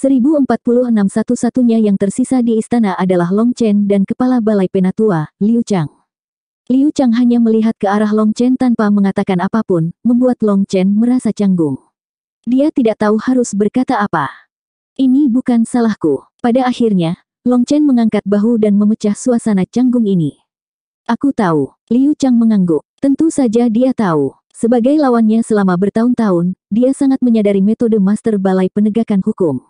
1046 satu-satunya yang tersisa di istana adalah Long Chen dan kepala balai penatua, Liu Chang. Liu Chang hanya melihat ke arah Long Chen tanpa mengatakan apapun, membuat Long Chen merasa canggung. Dia tidak tahu harus berkata apa. Ini bukan salahku. Pada akhirnya, Long Chen mengangkat bahu dan memecah suasana canggung ini. Aku tahu, Liu Chang mengangguk. Tentu saja dia tahu. Sebagai lawannya selama bertahun-tahun, dia sangat menyadari metode master balai penegakan hukum.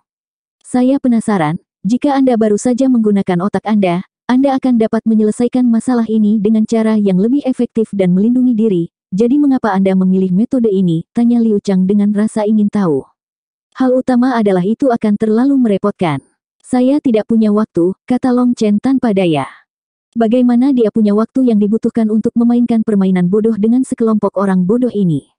Saya penasaran, jika Anda baru saja menggunakan otak Anda, Anda akan dapat menyelesaikan masalah ini dengan cara yang lebih efektif dan melindungi diri. Jadi mengapa Anda memilih metode ini? Tanya Liu Chang dengan rasa ingin tahu. Hal utama adalah itu akan terlalu merepotkan. Saya tidak punya waktu, kata Long Chen tanpa daya. Bagaimana dia punya waktu yang dibutuhkan untuk memainkan permainan bodoh dengan sekelompok orang bodoh ini?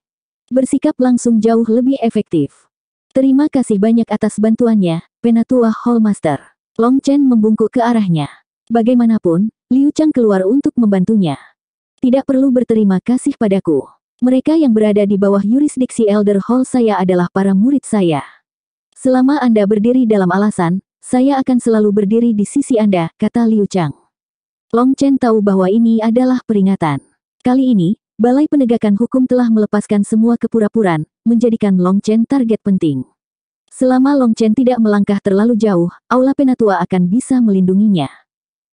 Bersikap langsung jauh lebih efektif. Terima kasih banyak atas bantuannya, Penatua Hallmaster. Long Chen membungkuk ke arahnya. Bagaimanapun, Liu Chang keluar untuk membantunya. Tidak perlu berterima kasih padaku. Mereka yang berada di bawah yurisdiksi Elder Hall saya adalah para murid saya. Selama Anda berdiri dalam alasan, saya akan selalu berdiri di sisi Anda, kata Liu Chang. Long Chen tahu bahwa ini adalah peringatan. Kali ini, Balai Penegakan Hukum telah melepaskan semua kepura puraan menjadikan Long Chen target penting. Selama Long Chen tidak melangkah terlalu jauh, Aula Penatua akan bisa melindunginya.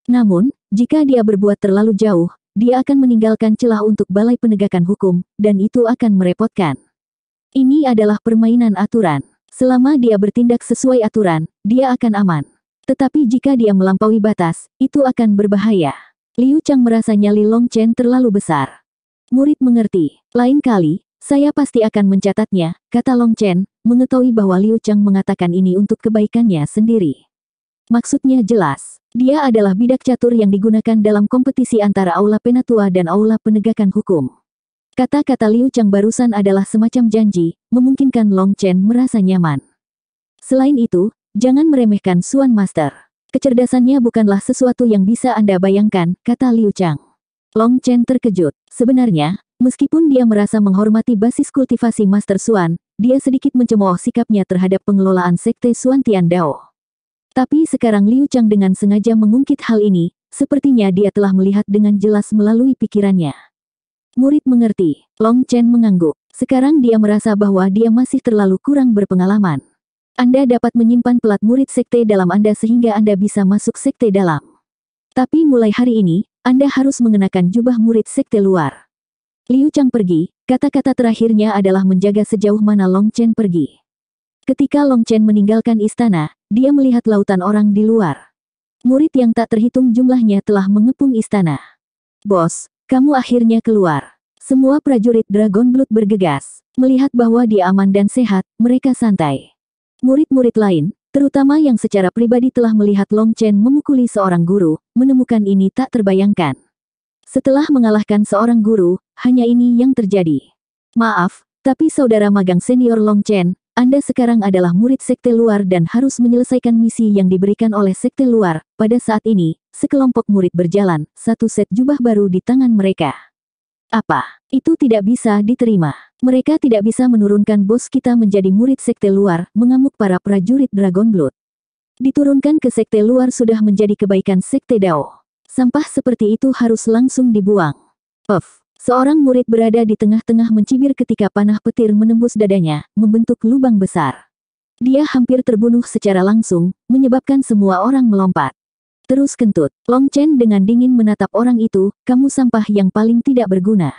Namun, jika dia berbuat terlalu jauh, dia akan meninggalkan celah untuk Balai Penegakan Hukum, dan itu akan merepotkan. Ini adalah permainan aturan. Selama dia bertindak sesuai aturan, dia akan aman. Tetapi jika dia melampaui batas, itu akan berbahaya. Liu Chang merasa nyali Long Chen terlalu besar. Murid mengerti. Lain kali, saya pasti akan mencatatnya, kata Long Chen, mengetahui bahwa Liu Chang mengatakan ini untuk kebaikannya sendiri. Maksudnya jelas, dia adalah bidak catur yang digunakan dalam kompetisi antara Aula Penatua dan Aula Penegakan Hukum. Kata-kata Liu Chang barusan adalah semacam janji, memungkinkan Long Chen merasa nyaman. Selain itu, jangan meremehkan Suan Master. Kecerdasannya bukanlah sesuatu yang bisa Anda bayangkan, kata Liu Chang. Long Chen terkejut. Sebenarnya, meskipun dia merasa menghormati basis kultivasi Master Suan, dia sedikit mencemooh sikapnya terhadap pengelolaan sekte Xuan Tian Dao. Tapi sekarang Liu Chang dengan sengaja mengungkit hal ini, sepertinya dia telah melihat dengan jelas melalui pikirannya. Murid mengerti, Long Chen mengangguk. Sekarang dia merasa bahwa dia masih terlalu kurang berpengalaman. Anda dapat menyimpan pelat murid sekte dalam Anda sehingga Anda bisa masuk sekte dalam. Tapi mulai hari ini, anda harus mengenakan jubah murid sekte luar. Liu Chang pergi, kata-kata terakhirnya adalah menjaga sejauh mana Long Chen pergi. Ketika Long Chen meninggalkan istana, dia melihat lautan orang di luar. Murid yang tak terhitung jumlahnya telah mengepung istana. Bos, kamu akhirnya keluar. Semua prajurit Dragon Blood bergegas. Melihat bahwa dia aman dan sehat, mereka santai. Murid-murid lain, Terutama yang secara pribadi telah melihat Long Chen memukuli seorang guru, menemukan ini tak terbayangkan. Setelah mengalahkan seorang guru, hanya ini yang terjadi. Maaf, tapi saudara magang senior Long Chen, Anda sekarang adalah murid sekte luar dan harus menyelesaikan misi yang diberikan oleh sekte luar. Pada saat ini, sekelompok murid berjalan, satu set jubah baru di tangan mereka. Apa? Itu tidak bisa diterima. Mereka tidak bisa menurunkan bos kita menjadi murid sekte luar, mengamuk para prajurit Dragon Blood. Diturunkan ke sekte luar sudah menjadi kebaikan sekte Dao. Sampah seperti itu harus langsung dibuang. Puff. Seorang murid berada di tengah-tengah mencibir ketika panah petir menembus dadanya, membentuk lubang besar. Dia hampir terbunuh secara langsung, menyebabkan semua orang melompat. Terus kentut, Long Chen dengan dingin menatap orang itu, kamu sampah yang paling tidak berguna.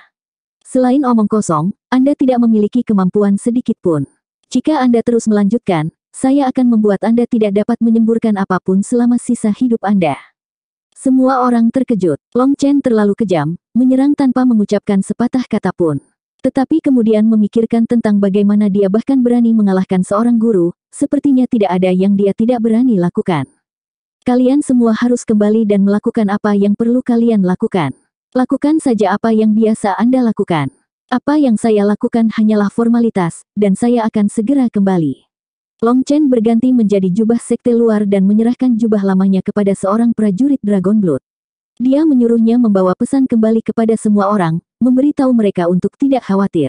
Selain omong kosong, Anda tidak memiliki kemampuan sedikit pun. Jika Anda terus melanjutkan, saya akan membuat Anda tidak dapat menyemburkan apapun selama sisa hidup Anda. Semua orang terkejut, Long Chen terlalu kejam, menyerang tanpa mengucapkan sepatah kata pun. Tetapi kemudian memikirkan tentang bagaimana dia bahkan berani mengalahkan seorang guru, sepertinya tidak ada yang dia tidak berani lakukan. Kalian semua harus kembali dan melakukan apa yang perlu kalian lakukan. Lakukan saja apa yang biasa Anda lakukan. Apa yang saya lakukan hanyalah formalitas, dan saya akan segera kembali. Long Chen berganti menjadi jubah sekte luar dan menyerahkan jubah lamanya kepada seorang prajurit Dragon Blood. Dia menyuruhnya membawa pesan kembali kepada semua orang, memberitahu mereka untuk tidak khawatir.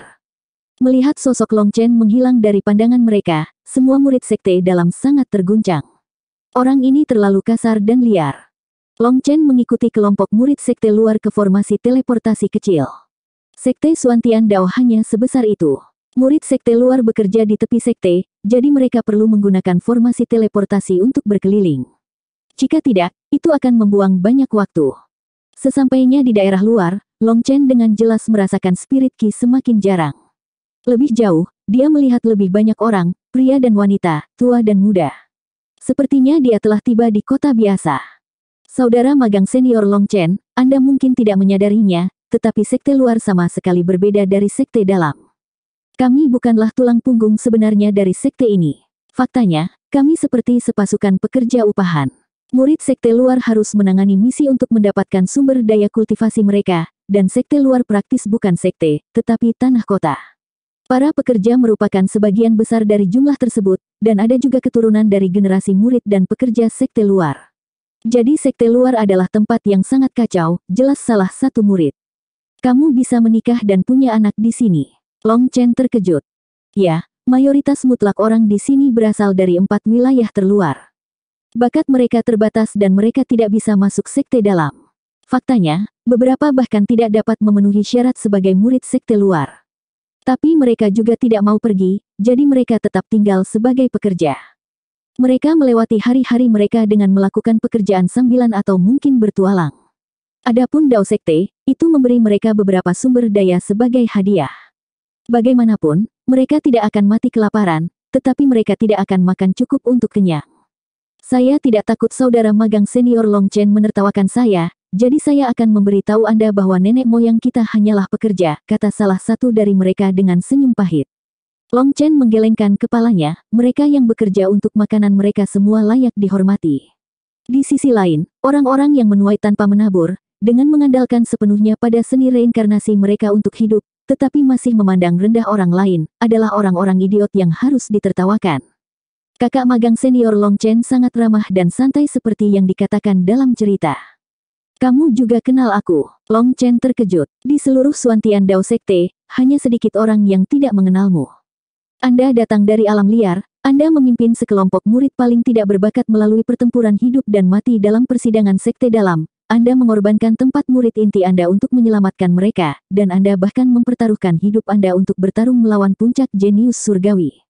Melihat sosok Long Chen menghilang dari pandangan mereka, semua murid sekte dalam sangat terguncang. Orang ini terlalu kasar dan liar. Long Chen mengikuti kelompok murid sekte luar ke formasi teleportasi kecil. Sekte Suantian Dao hanya sebesar itu. Murid sekte luar bekerja di tepi sekte, jadi mereka perlu menggunakan formasi teleportasi untuk berkeliling. Jika tidak, itu akan membuang banyak waktu. Sesampainya di daerah luar, Long Chen dengan jelas merasakan spirit Ki semakin jarang. Lebih jauh, dia melihat lebih banyak orang, pria dan wanita, tua dan muda. Sepertinya dia telah tiba di kota biasa. Saudara magang senior Long Chen, Anda mungkin tidak menyadarinya, tetapi sekte luar sama sekali berbeda dari sekte dalam. Kami bukanlah tulang punggung sebenarnya dari sekte ini. Faktanya, kami seperti sepasukan pekerja upahan. Murid sekte luar harus menangani misi untuk mendapatkan sumber daya kultivasi mereka, dan sekte luar praktis bukan sekte, tetapi tanah kota. Para pekerja merupakan sebagian besar dari jumlah tersebut, dan ada juga keturunan dari generasi murid dan pekerja sekte luar. Jadi sekte luar adalah tempat yang sangat kacau, jelas salah satu murid. Kamu bisa menikah dan punya anak di sini. Long Chen terkejut. Ya, mayoritas mutlak orang di sini berasal dari empat wilayah terluar. Bakat mereka terbatas dan mereka tidak bisa masuk sekte dalam. Faktanya, beberapa bahkan tidak dapat memenuhi syarat sebagai murid sekte luar. Tapi mereka juga tidak mau pergi, jadi mereka tetap tinggal sebagai pekerja. Mereka melewati hari-hari mereka dengan melakukan pekerjaan sambilan atau mungkin bertualang. Adapun Dao Sekte, itu memberi mereka beberapa sumber daya sebagai hadiah. Bagaimanapun, mereka tidak akan mati kelaparan, tetapi mereka tidak akan makan cukup untuk kenyang. Saya tidak takut saudara magang senior Long Chen menertawakan saya, jadi saya akan memberitahu Anda bahwa nenek moyang kita hanyalah pekerja, kata salah satu dari mereka dengan senyum pahit. Long Chen menggelengkan kepalanya, mereka yang bekerja untuk makanan mereka semua layak dihormati. Di sisi lain, orang-orang yang menuai tanpa menabur, dengan mengandalkan sepenuhnya pada seni reinkarnasi mereka untuk hidup, tetapi masih memandang rendah orang lain, adalah orang-orang idiot yang harus ditertawakan. Kakak magang senior Long Chen sangat ramah dan santai seperti yang dikatakan dalam cerita. Kamu juga kenal aku. Long Chen terkejut. Di seluruh Suantian Dao Sekte, hanya sedikit orang yang tidak mengenalmu. Anda datang dari alam liar, Anda memimpin sekelompok murid paling tidak berbakat melalui pertempuran hidup dan mati dalam persidangan sekte dalam. Anda mengorbankan tempat murid inti Anda untuk menyelamatkan mereka, dan Anda bahkan mempertaruhkan hidup Anda untuk bertarung melawan puncak jenius surgawi.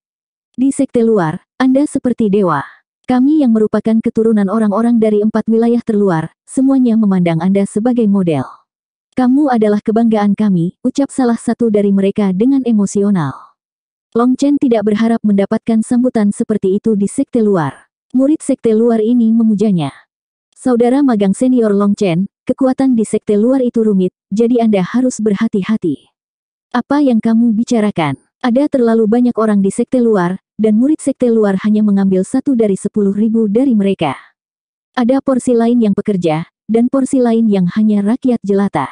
Di sekte luar, Anda seperti dewa. Kami yang merupakan keturunan orang-orang dari empat wilayah terluar, semuanya memandang Anda sebagai model. Kamu adalah kebanggaan kami, ucap salah satu dari mereka dengan emosional. Long Chen tidak berharap mendapatkan sambutan seperti itu di sekte luar. Murid sekte luar ini memujanya. Saudara magang senior Long Chen, kekuatan di sekte luar itu rumit, jadi Anda harus berhati-hati. Apa yang kamu bicarakan? Ada terlalu banyak orang di sekte luar, dan murid sekte luar hanya mengambil satu dari sepuluh ribu dari mereka. Ada porsi lain yang pekerja, dan porsi lain yang hanya rakyat jelata.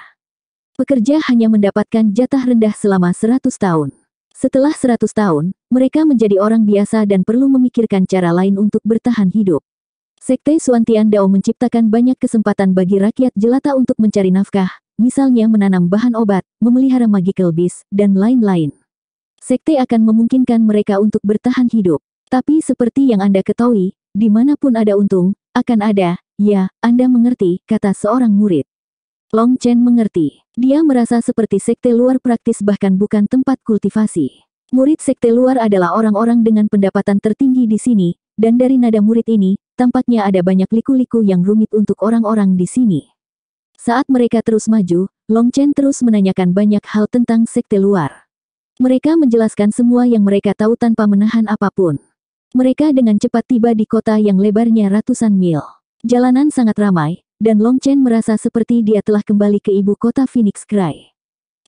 Pekerja hanya mendapatkan jatah rendah selama seratus tahun. Setelah seratus tahun, mereka menjadi orang biasa dan perlu memikirkan cara lain untuk bertahan hidup. Sekte Suantian Dao menciptakan banyak kesempatan bagi rakyat jelata untuk mencari nafkah, misalnya menanam bahan obat, memelihara magical beast, dan lain-lain. Sekte akan memungkinkan mereka untuk bertahan hidup. Tapi seperti yang Anda ketahui, dimanapun ada untung, akan ada, ya, Anda mengerti, kata seorang murid. Long Chen mengerti. Dia merasa seperti sekte luar praktis bahkan bukan tempat kultivasi. Murid sekte luar adalah orang-orang dengan pendapatan tertinggi di sini, dan dari nada murid ini, tampaknya ada banyak liku-liku yang rumit untuk orang-orang di sini. Saat mereka terus maju, Long Chen terus menanyakan banyak hal tentang sekte luar. Mereka menjelaskan semua yang mereka tahu tanpa menahan apapun. Mereka dengan cepat tiba di kota yang lebarnya ratusan mil. Jalanan sangat ramai, dan Long Chen merasa seperti dia telah kembali ke ibu kota Phoenix Cry.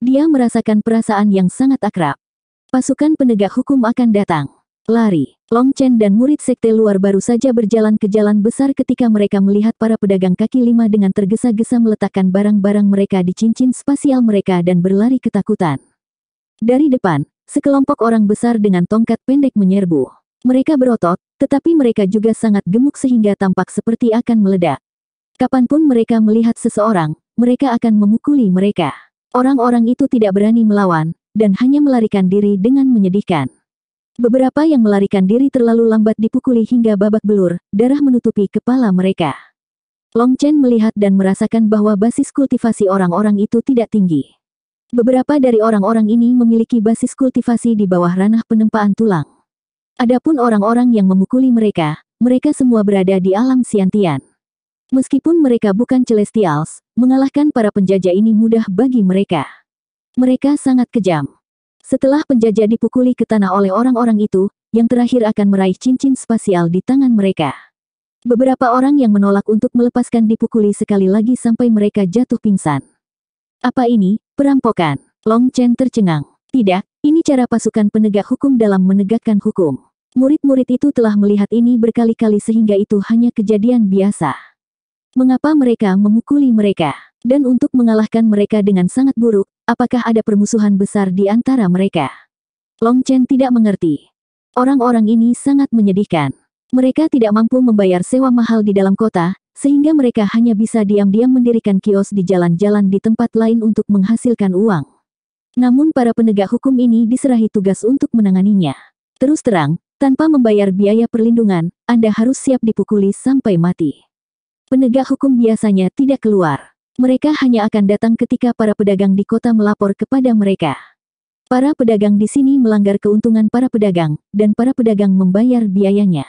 Dia merasakan perasaan yang sangat akrab. Pasukan penegak hukum akan datang. Lari, Long Chen dan murid sekte luar baru saja berjalan ke jalan besar ketika mereka melihat para pedagang kaki lima dengan tergesa-gesa meletakkan barang-barang mereka di cincin spasial mereka dan berlari ketakutan. Dari depan, sekelompok orang besar dengan tongkat pendek menyerbu. Mereka berotot, tetapi mereka juga sangat gemuk sehingga tampak seperti akan meledak. Kapanpun mereka melihat seseorang, mereka akan memukuli mereka. Orang-orang itu tidak berani melawan, dan hanya melarikan diri dengan menyedihkan. Beberapa yang melarikan diri terlalu lambat dipukuli hingga babak belur, darah menutupi kepala mereka. Long Chen melihat dan merasakan bahwa basis kultivasi orang-orang itu tidak tinggi. Beberapa dari orang-orang ini memiliki basis kultivasi di bawah ranah penempaan tulang. Adapun orang-orang yang memukuli mereka, mereka semua berada di alam siantian. Meskipun mereka bukan celestials, mengalahkan para penjajah ini mudah bagi mereka. Mereka sangat kejam. Setelah penjajah dipukuli ke tanah oleh orang-orang itu, yang terakhir akan meraih cincin spasial di tangan mereka. Beberapa orang yang menolak untuk melepaskan dipukuli sekali lagi sampai mereka jatuh pingsan. Apa ini, Perampokan. Long Chen tercengang. Tidak, ini cara pasukan penegak hukum dalam menegakkan hukum. Murid-murid itu telah melihat ini berkali-kali sehingga itu hanya kejadian biasa. Mengapa mereka memukuli mereka? Dan untuk mengalahkan mereka dengan sangat buruk, apakah ada permusuhan besar di antara mereka? Long Chen tidak mengerti. Orang-orang ini sangat menyedihkan. Mereka tidak mampu membayar sewa mahal di dalam kota, sehingga mereka hanya bisa diam-diam mendirikan kios di jalan-jalan di tempat lain untuk menghasilkan uang. Namun para penegak hukum ini diserahi tugas untuk menanganinya. Terus terang, tanpa membayar biaya perlindungan, Anda harus siap dipukuli sampai mati. Penegak hukum biasanya tidak keluar. Mereka hanya akan datang ketika para pedagang di kota melapor kepada mereka. Para pedagang di sini melanggar keuntungan para pedagang, dan para pedagang membayar biayanya.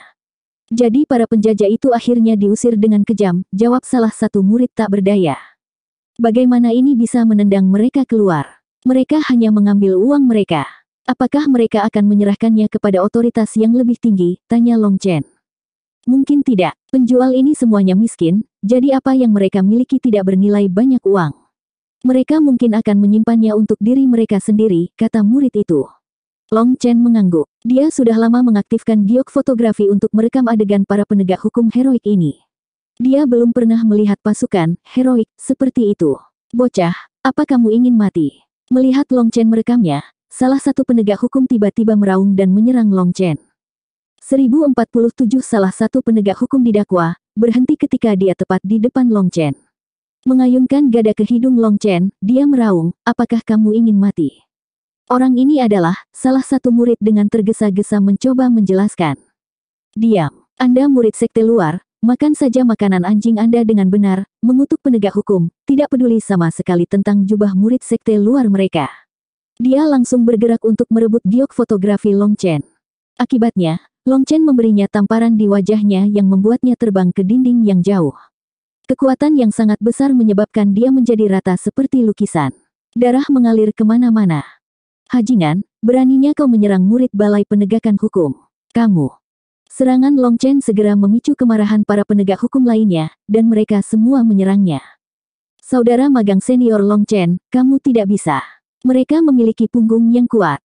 Jadi para penjajah itu akhirnya diusir dengan kejam, jawab salah satu murid tak berdaya. Bagaimana ini bisa menendang mereka keluar? Mereka hanya mengambil uang mereka. Apakah mereka akan menyerahkannya kepada otoritas yang lebih tinggi? Tanya Long Chen. Mungkin tidak. Penjual ini semuanya miskin, jadi apa yang mereka miliki tidak bernilai banyak uang. Mereka mungkin akan menyimpannya untuk diri mereka sendiri, kata murid itu. Long Chen mengangguk. Dia sudah lama mengaktifkan giok fotografi untuk merekam adegan para penegak hukum heroik ini. Dia belum pernah melihat pasukan heroik seperti itu. Bocah, apa kamu ingin mati? Melihat Long Chen merekamnya, salah satu penegak hukum tiba-tiba meraung dan menyerang Long Chen. 1047 salah satu penegak hukum didakwa, berhenti ketika dia tepat di depan Long Chen. Mengayunkan gada ke hidung Long Chen, dia meraung, apakah kamu ingin mati? Orang ini adalah salah satu murid dengan tergesa-gesa mencoba menjelaskan. Diam, Anda murid sekte luar, makan saja makanan anjing Anda dengan benar, mengutuk penegak hukum, tidak peduli sama sekali tentang jubah murid sekte luar mereka. Dia langsung bergerak untuk merebut giok fotografi Long Chen. Akibatnya, Long Chen memberinya tamparan di wajahnya yang membuatnya terbang ke dinding yang jauh. Kekuatan yang sangat besar menyebabkan dia menjadi rata seperti lukisan. Darah mengalir kemana-mana. Hajingan, beraninya kau menyerang murid balai penegakan hukum. Kamu. Serangan Long Chen segera memicu kemarahan para penegak hukum lainnya, dan mereka semua menyerangnya. Saudara magang senior Long Chen, kamu tidak bisa. Mereka memiliki punggung yang kuat.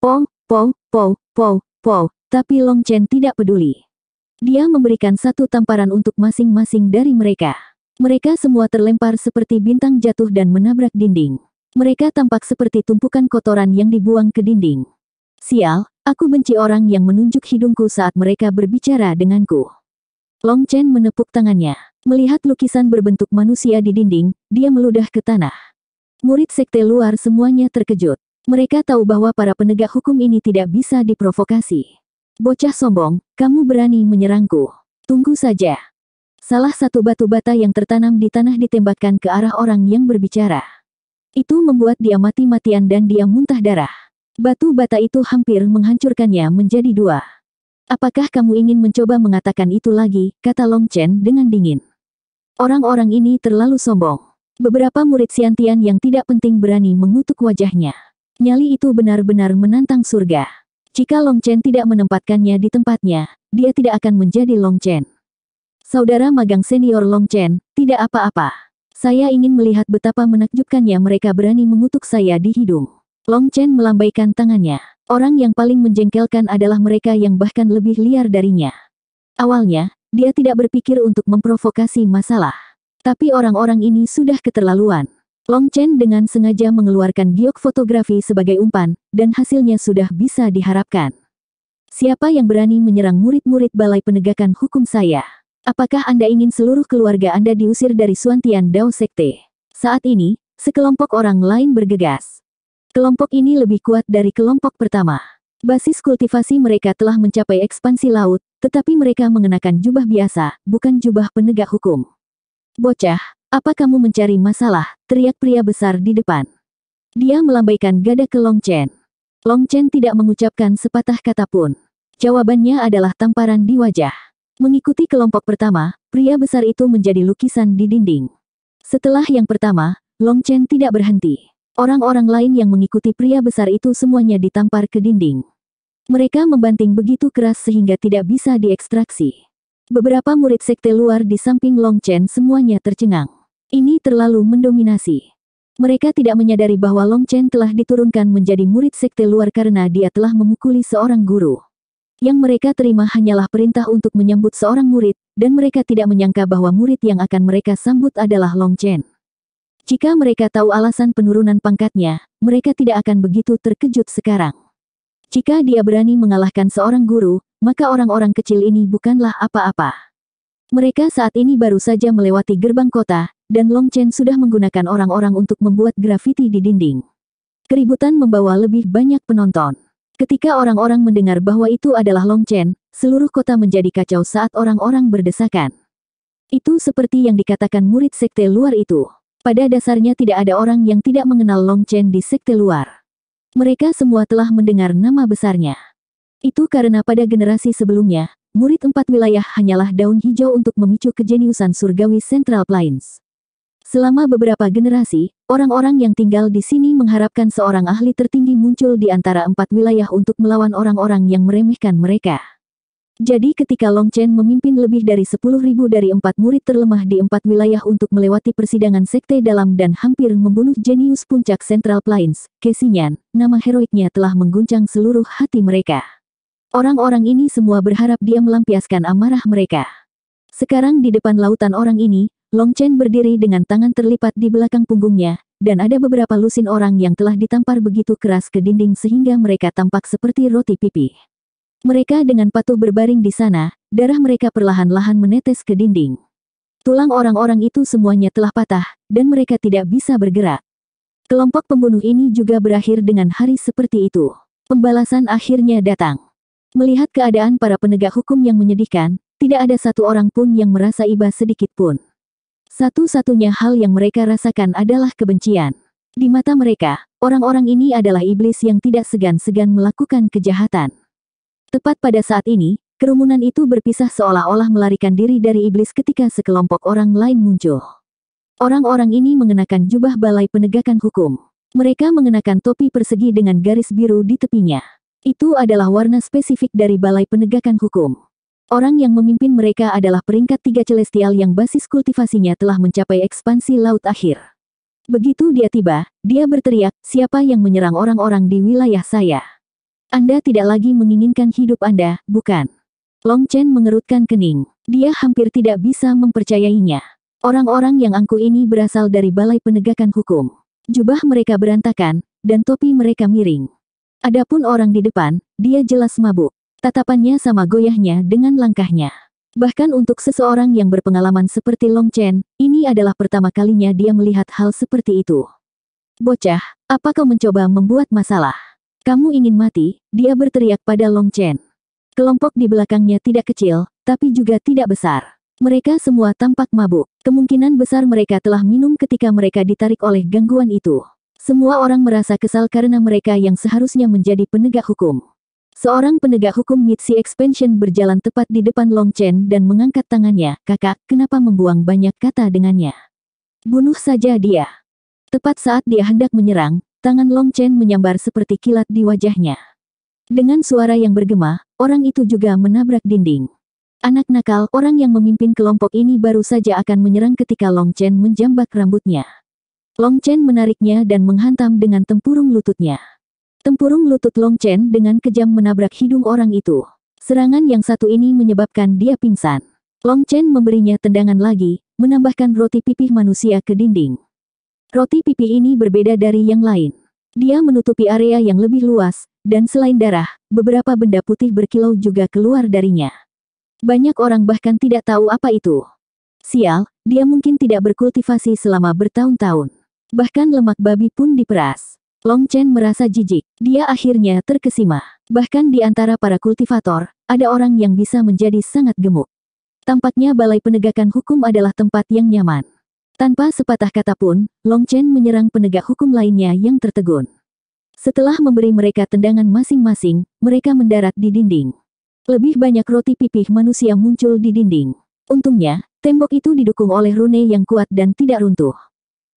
Pong, pong, pong, pong, pong. tapi Long Chen tidak peduli. Dia memberikan satu tamparan untuk masing-masing dari mereka. Mereka semua terlempar seperti bintang jatuh dan menabrak dinding. Mereka tampak seperti tumpukan kotoran yang dibuang ke dinding. Sial, aku benci orang yang menunjuk hidungku saat mereka berbicara denganku. Long Chen menepuk tangannya. Melihat lukisan berbentuk manusia di dinding, dia meludah ke tanah. Murid sekte luar semuanya terkejut. Mereka tahu bahwa para penegak hukum ini tidak bisa diprovokasi. Bocah sombong, kamu berani menyerangku. Tunggu saja. Salah satu batu bata yang tertanam di tanah ditembakkan ke arah orang yang berbicara. Itu membuat dia mati-matian dan dia muntah darah. Batu bata itu hampir menghancurkannya menjadi dua. Apakah kamu ingin mencoba mengatakan itu lagi, kata Long Chen dengan dingin. Orang-orang ini terlalu sombong. Beberapa murid Siantian yang tidak penting berani mengutuk wajahnya. Nyali itu benar-benar menantang surga. Jika Long Chen tidak menempatkannya di tempatnya, dia tidak akan menjadi Long Chen. Saudara magang senior Long Chen, tidak apa-apa. Saya ingin melihat betapa menakjubkannya mereka berani mengutuk saya di hidung. Long Chen melambaikan tangannya. Orang yang paling menjengkelkan adalah mereka yang bahkan lebih liar darinya. Awalnya, dia tidak berpikir untuk memprovokasi masalah. Tapi orang-orang ini sudah keterlaluan. Long Chen dengan sengaja mengeluarkan giok fotografi sebagai umpan, dan hasilnya sudah bisa diharapkan. Siapa yang berani menyerang murid-murid balai penegakan hukum saya? Apakah Anda ingin seluruh keluarga Anda diusir dari Suantian Dao Sekte? Saat ini, sekelompok orang lain bergegas. Kelompok ini lebih kuat dari kelompok pertama. Basis kultivasi mereka telah mencapai ekspansi laut, tetapi mereka mengenakan jubah biasa, bukan jubah penegak hukum. Bocah, apa kamu mencari masalah? teriak pria besar di depan. Dia melambaikan gada ke Long Chen. Long Chen tidak mengucapkan sepatah kata pun. Jawabannya adalah tamparan di wajah. Mengikuti kelompok pertama, pria besar itu menjadi lukisan di dinding. Setelah yang pertama, Long Chen tidak berhenti. Orang-orang lain yang mengikuti pria besar itu semuanya ditampar ke dinding. Mereka membanting begitu keras sehingga tidak bisa diekstraksi. Beberapa murid sekte luar di samping Long Chen semuanya tercengang. Ini terlalu mendominasi. Mereka tidak menyadari bahwa Long Chen telah diturunkan menjadi murid sekte luar karena dia telah memukuli seorang guru. Yang mereka terima hanyalah perintah untuk menyambut seorang murid, dan mereka tidak menyangka bahwa murid yang akan mereka sambut adalah Long Chen. Jika mereka tahu alasan penurunan pangkatnya, mereka tidak akan begitu terkejut sekarang. Jika dia berani mengalahkan seorang guru, maka orang-orang kecil ini bukanlah apa-apa. Mereka saat ini baru saja melewati gerbang kota, dan Long Chen sudah menggunakan orang-orang untuk membuat grafiti di dinding. Keributan membawa lebih banyak penonton. Ketika orang-orang mendengar bahwa itu adalah Long Chen, seluruh kota menjadi kacau saat orang-orang berdesakan. Itu seperti yang dikatakan murid sekte luar itu. Pada dasarnya tidak ada orang yang tidak mengenal Long Chen di sekte luar. Mereka semua telah mendengar nama besarnya. Itu karena pada generasi sebelumnya, murid empat wilayah hanyalah daun hijau untuk memicu kejeniusan surgawi Central Plains. Selama beberapa generasi, orang-orang yang tinggal di sini mengharapkan seorang ahli tertinggi muncul di antara empat wilayah untuk melawan orang-orang yang meremehkan mereka. Jadi ketika Long Chen memimpin lebih dari 10.000 dari empat murid terlemah di empat wilayah untuk melewati persidangan sekte dalam dan hampir membunuh jenius puncak Central Plains, Kesinyan, nama heroiknya telah mengguncang seluruh hati mereka. Orang-orang ini semua berharap dia melampiaskan amarah mereka. Sekarang di depan lautan orang ini, Long Chen berdiri dengan tangan terlipat di belakang punggungnya, dan ada beberapa lusin orang yang telah ditampar begitu keras ke dinding sehingga mereka tampak seperti roti pipih. Mereka dengan patuh berbaring di sana, darah mereka perlahan-lahan menetes ke dinding. Tulang orang-orang itu semuanya telah patah, dan mereka tidak bisa bergerak. Kelompok pembunuh ini juga berakhir dengan hari seperti itu. Pembalasan akhirnya datang. Melihat keadaan para penegak hukum yang menyedihkan, tidak ada satu orang pun yang merasa iba sedikit pun. Satu-satunya hal yang mereka rasakan adalah kebencian. Di mata mereka, orang-orang ini adalah iblis yang tidak segan-segan melakukan kejahatan. Tepat pada saat ini, kerumunan itu berpisah seolah-olah melarikan diri dari iblis ketika sekelompok orang lain muncul. Orang-orang ini mengenakan jubah balai penegakan hukum. Mereka mengenakan topi persegi dengan garis biru di tepinya. Itu adalah warna spesifik dari balai penegakan hukum. Orang yang memimpin mereka adalah peringkat tiga celestial yang basis kultivasinya telah mencapai ekspansi laut akhir. Begitu dia tiba, dia berteriak, siapa yang menyerang orang-orang di wilayah saya? Anda tidak lagi menginginkan hidup Anda, bukan? Long Chen mengerutkan kening. Dia hampir tidak bisa mempercayainya. Orang-orang yang angkuh ini berasal dari balai penegakan hukum. Jubah mereka berantakan, dan topi mereka miring. Adapun orang di depan, dia jelas mabuk. Tatapannya sama goyahnya dengan langkahnya. Bahkan untuk seseorang yang berpengalaman seperti Long Chen, ini adalah pertama kalinya dia melihat hal seperti itu. Bocah, apa kau mencoba membuat masalah? Kamu ingin mati, dia berteriak pada Long Chen. Kelompok di belakangnya tidak kecil, tapi juga tidak besar. Mereka semua tampak mabuk. Kemungkinan besar mereka telah minum ketika mereka ditarik oleh gangguan itu. Semua orang merasa kesal karena mereka yang seharusnya menjadi penegak hukum. Seorang penegak hukum Mitsi Expansion berjalan tepat di depan Long Chen dan mengangkat tangannya, kakak, kenapa membuang banyak kata dengannya? Bunuh saja dia. Tepat saat dia hendak menyerang, tangan Long Chen menyambar seperti kilat di wajahnya. Dengan suara yang bergema, orang itu juga menabrak dinding. Anak nakal, orang yang memimpin kelompok ini baru saja akan menyerang ketika Long Chen menjambak rambutnya. Long Chen menariknya dan menghantam dengan tempurung lututnya. Tempurung lutut Long Chen dengan kejam menabrak hidung orang itu. Serangan yang satu ini menyebabkan dia pingsan. Long Chen memberinya tendangan lagi, menambahkan roti pipih manusia ke dinding. Roti pipih ini berbeda dari yang lain. Dia menutupi area yang lebih luas, dan selain darah, beberapa benda putih berkilau juga keluar darinya. Banyak orang bahkan tidak tahu apa itu. Sial, dia mungkin tidak berkultivasi selama bertahun-tahun. Bahkan lemak babi pun diperas. Long Chen merasa jijik. Dia akhirnya terkesima. Bahkan di antara para kultivator, ada orang yang bisa menjadi sangat gemuk. Tampaknya balai penegakan hukum adalah tempat yang nyaman. Tanpa sepatah kata pun, Long Chen menyerang penegak hukum lainnya yang tertegun. Setelah memberi mereka tendangan masing-masing, mereka mendarat di dinding. Lebih banyak roti pipih manusia muncul di dinding. Untungnya, tembok itu didukung oleh rune yang kuat dan tidak runtuh.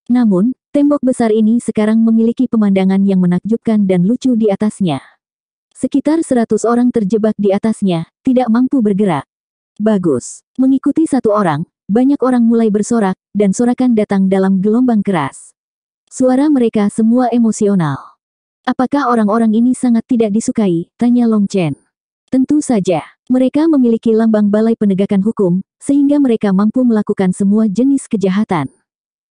Namun, tembok besar ini sekarang memiliki pemandangan yang menakjubkan dan lucu di atasnya. Sekitar seratus orang terjebak di atasnya, tidak mampu bergerak. Bagus. Mengikuti satu orang, banyak orang mulai bersorak, dan sorakan datang dalam gelombang keras. Suara mereka semua emosional. Apakah orang-orang ini sangat tidak disukai? Tanya Long Chen. Tentu saja, mereka memiliki lambang balai penegakan hukum, sehingga mereka mampu melakukan semua jenis kejahatan.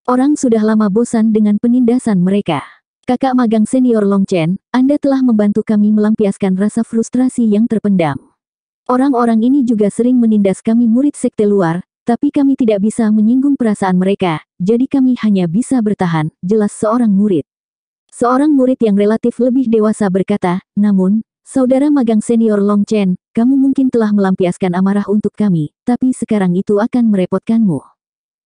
Orang sudah lama bosan dengan penindasan mereka. Kakak magang senior Long Chen, Anda telah membantu kami melampiaskan rasa frustrasi yang terpendam. Orang-orang ini juga sering menindas kami murid sekte luar, tapi kami tidak bisa menyinggung perasaan mereka, jadi kami hanya bisa bertahan, jelas seorang murid. Seorang murid yang relatif lebih dewasa berkata, namun, saudara magang senior Long Chen, kamu mungkin telah melampiaskan amarah untuk kami, tapi sekarang itu akan merepotkanmu.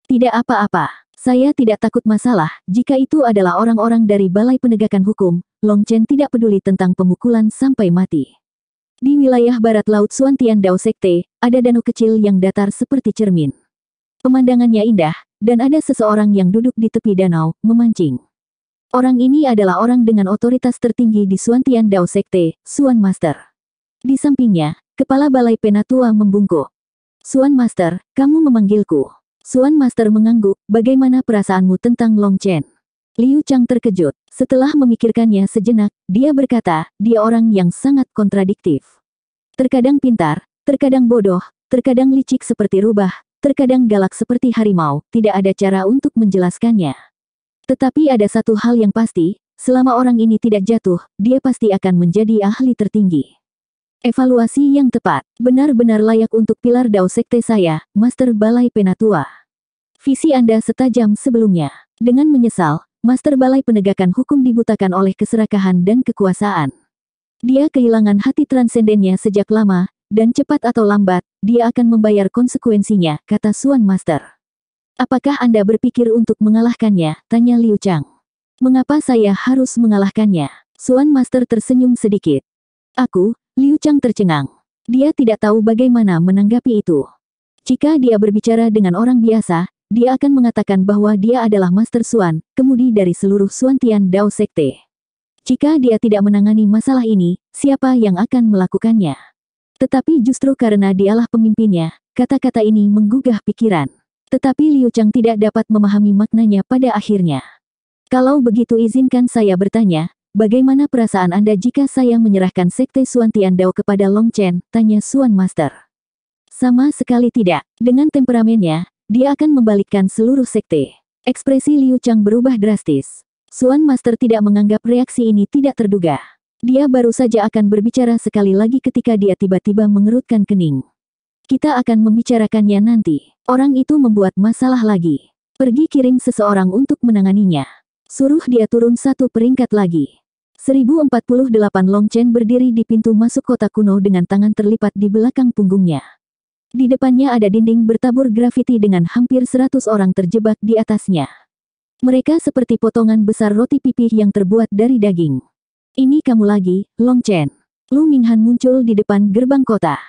Tidak apa-apa. Saya tidak takut masalah, jika itu adalah orang-orang dari Balai Penegakan Hukum, Long Chen tidak peduli tentang pemukulan sampai mati. Di wilayah barat Laut Suantian Dao Sekte, ada danau kecil yang datar seperti cermin. Pemandangannya indah, dan ada seseorang yang duduk di tepi danau, memancing. Orang ini adalah orang dengan otoritas tertinggi di Suantian Dao Sekte, Suan Master. Di sampingnya, kepala balai penatua membungkuk. Suan Master, kamu memanggilku. Suan Master mengangguk, bagaimana perasaanmu tentang Long Chen? Liu Chang terkejut. Setelah memikirkannya sejenak, dia berkata, dia orang yang sangat kontradiktif. Terkadang pintar, terkadang bodoh, terkadang licik seperti rubah, terkadang galak seperti harimau, tidak ada cara untuk menjelaskannya. Tetapi ada satu hal yang pasti, selama orang ini tidak jatuh, dia pasti akan menjadi ahli tertinggi. Evaluasi yang tepat, benar-benar layak untuk pilar Dao Sekte saya, Master Balai Penatua. Visi Anda setajam sebelumnya. Dengan menyesal, Master Balai penegakan hukum dibutakan oleh keserakahan dan kekuasaan. Dia kehilangan hati transendennya sejak lama, dan cepat atau lambat, dia akan membayar konsekuensinya, kata Suan Master. Apakah Anda berpikir untuk mengalahkannya? Tanya Liu Chang. Mengapa saya harus mengalahkannya? Suan Master tersenyum sedikit. Aku, Liu Chang tercengang. Dia tidak tahu bagaimana menanggapi itu. Jika dia berbicara dengan orang biasa, dia akan mengatakan bahwa dia adalah Master Suan, kemudi dari seluruh Suan Tian Dao Sekte. Jika dia tidak menangani masalah ini, siapa yang akan melakukannya? Tetapi justru karena dialah pemimpinnya, kata-kata ini menggugah pikiran. Tetapi Liu Chang tidak dapat memahami maknanya pada akhirnya. Kalau begitu izinkan saya bertanya, Bagaimana perasaan Anda jika saya menyerahkan Sekte Suan Tian Dao kepada Long Chen? Tanya Suan Master. Sama sekali tidak. Dengan temperamennya, dia akan membalikkan seluruh sekte. Ekspresi Liu Chang berubah drastis. Suan Master tidak menganggap reaksi ini tidak terduga. Dia baru saja akan berbicara sekali lagi ketika dia tiba-tiba mengerutkan kening. Kita akan membicarakannya nanti. Orang itu membuat masalah lagi. Pergi kirim seseorang untuk menanganinya. Suruh dia turun satu peringkat lagi. 1048 Longchen berdiri di pintu masuk kota kuno dengan tangan terlipat di belakang punggungnya. Di depannya ada dinding bertabur grafiti dengan hampir 100 orang terjebak di atasnya. Mereka seperti potongan besar roti pipih yang terbuat dari daging. Ini kamu lagi, Longchen. Lu Minghan muncul di depan gerbang kota.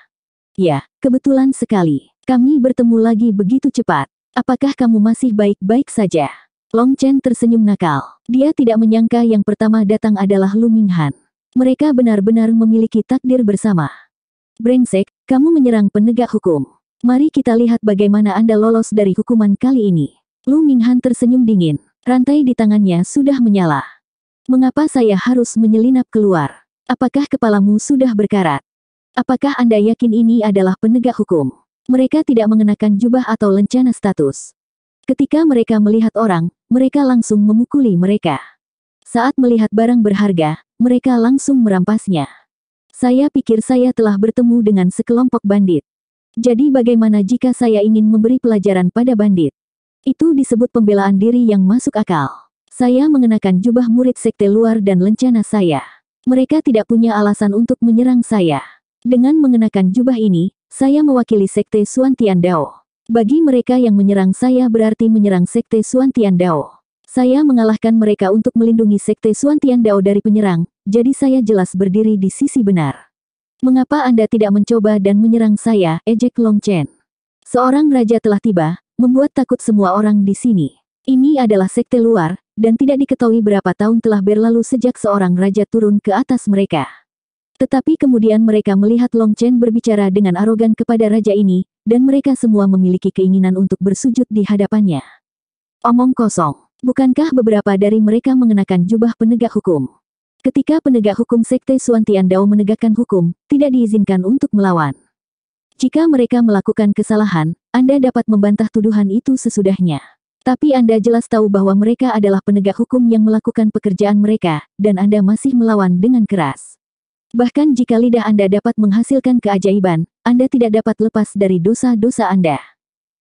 Ya, kebetulan sekali. Kami bertemu lagi begitu cepat. Apakah kamu masih baik-baik saja? Long Chen tersenyum nakal. Dia tidak menyangka yang pertama datang adalah Lu Ming Han. Mereka benar-benar memiliki takdir bersama. Brengsek, kamu menyerang penegak hukum. Mari kita lihat bagaimana Anda lolos dari hukuman kali ini. Lu Ming Han tersenyum dingin. Rantai di tangannya sudah menyala. Mengapa saya harus menyelinap keluar? Apakah kepalamu sudah berkarat? Apakah Anda yakin ini adalah penegak hukum? Mereka tidak mengenakan jubah atau lencana status. Ketika mereka melihat orang, mereka langsung memukuli mereka. Saat melihat barang berharga, mereka langsung merampasnya. Saya pikir saya telah bertemu dengan sekelompok bandit. Jadi bagaimana jika saya ingin memberi pelajaran pada bandit? Itu disebut pembelaan diri yang masuk akal. Saya mengenakan jubah murid sekte luar dan lencana saya. Mereka tidak punya alasan untuk menyerang saya. Dengan mengenakan jubah ini, saya mewakili sekte Suantian Dao. Bagi mereka yang menyerang saya berarti menyerang Sekte Suan Tian Dao. Saya mengalahkan mereka untuk melindungi Sekte Suan Tian Dao dari penyerang, jadi saya jelas berdiri di sisi benar. Mengapa Anda tidak mencoba dan menyerang saya, ejek Long Chen? Seorang raja telah tiba, membuat takut semua orang di sini. Ini adalah sekte luar, dan tidak diketahui berapa tahun telah berlalu sejak seorang raja turun ke atas mereka. Tetapi kemudian mereka melihat Long Chen berbicara dengan arogan kepada raja ini, dan mereka semua memiliki keinginan untuk bersujud di hadapannya. Omong kosong, bukankah beberapa dari mereka mengenakan jubah penegak hukum? Ketika penegak hukum Sekte Suantian Dao menegakkan hukum, tidak diizinkan untuk melawan. Jika mereka melakukan kesalahan, Anda dapat membantah tuduhan itu sesudahnya. Tapi Anda jelas tahu bahwa mereka adalah penegak hukum yang melakukan pekerjaan mereka, dan Anda masih melawan dengan keras. Bahkan jika lidah Anda dapat menghasilkan keajaiban, anda tidak dapat lepas dari dosa-dosa Anda.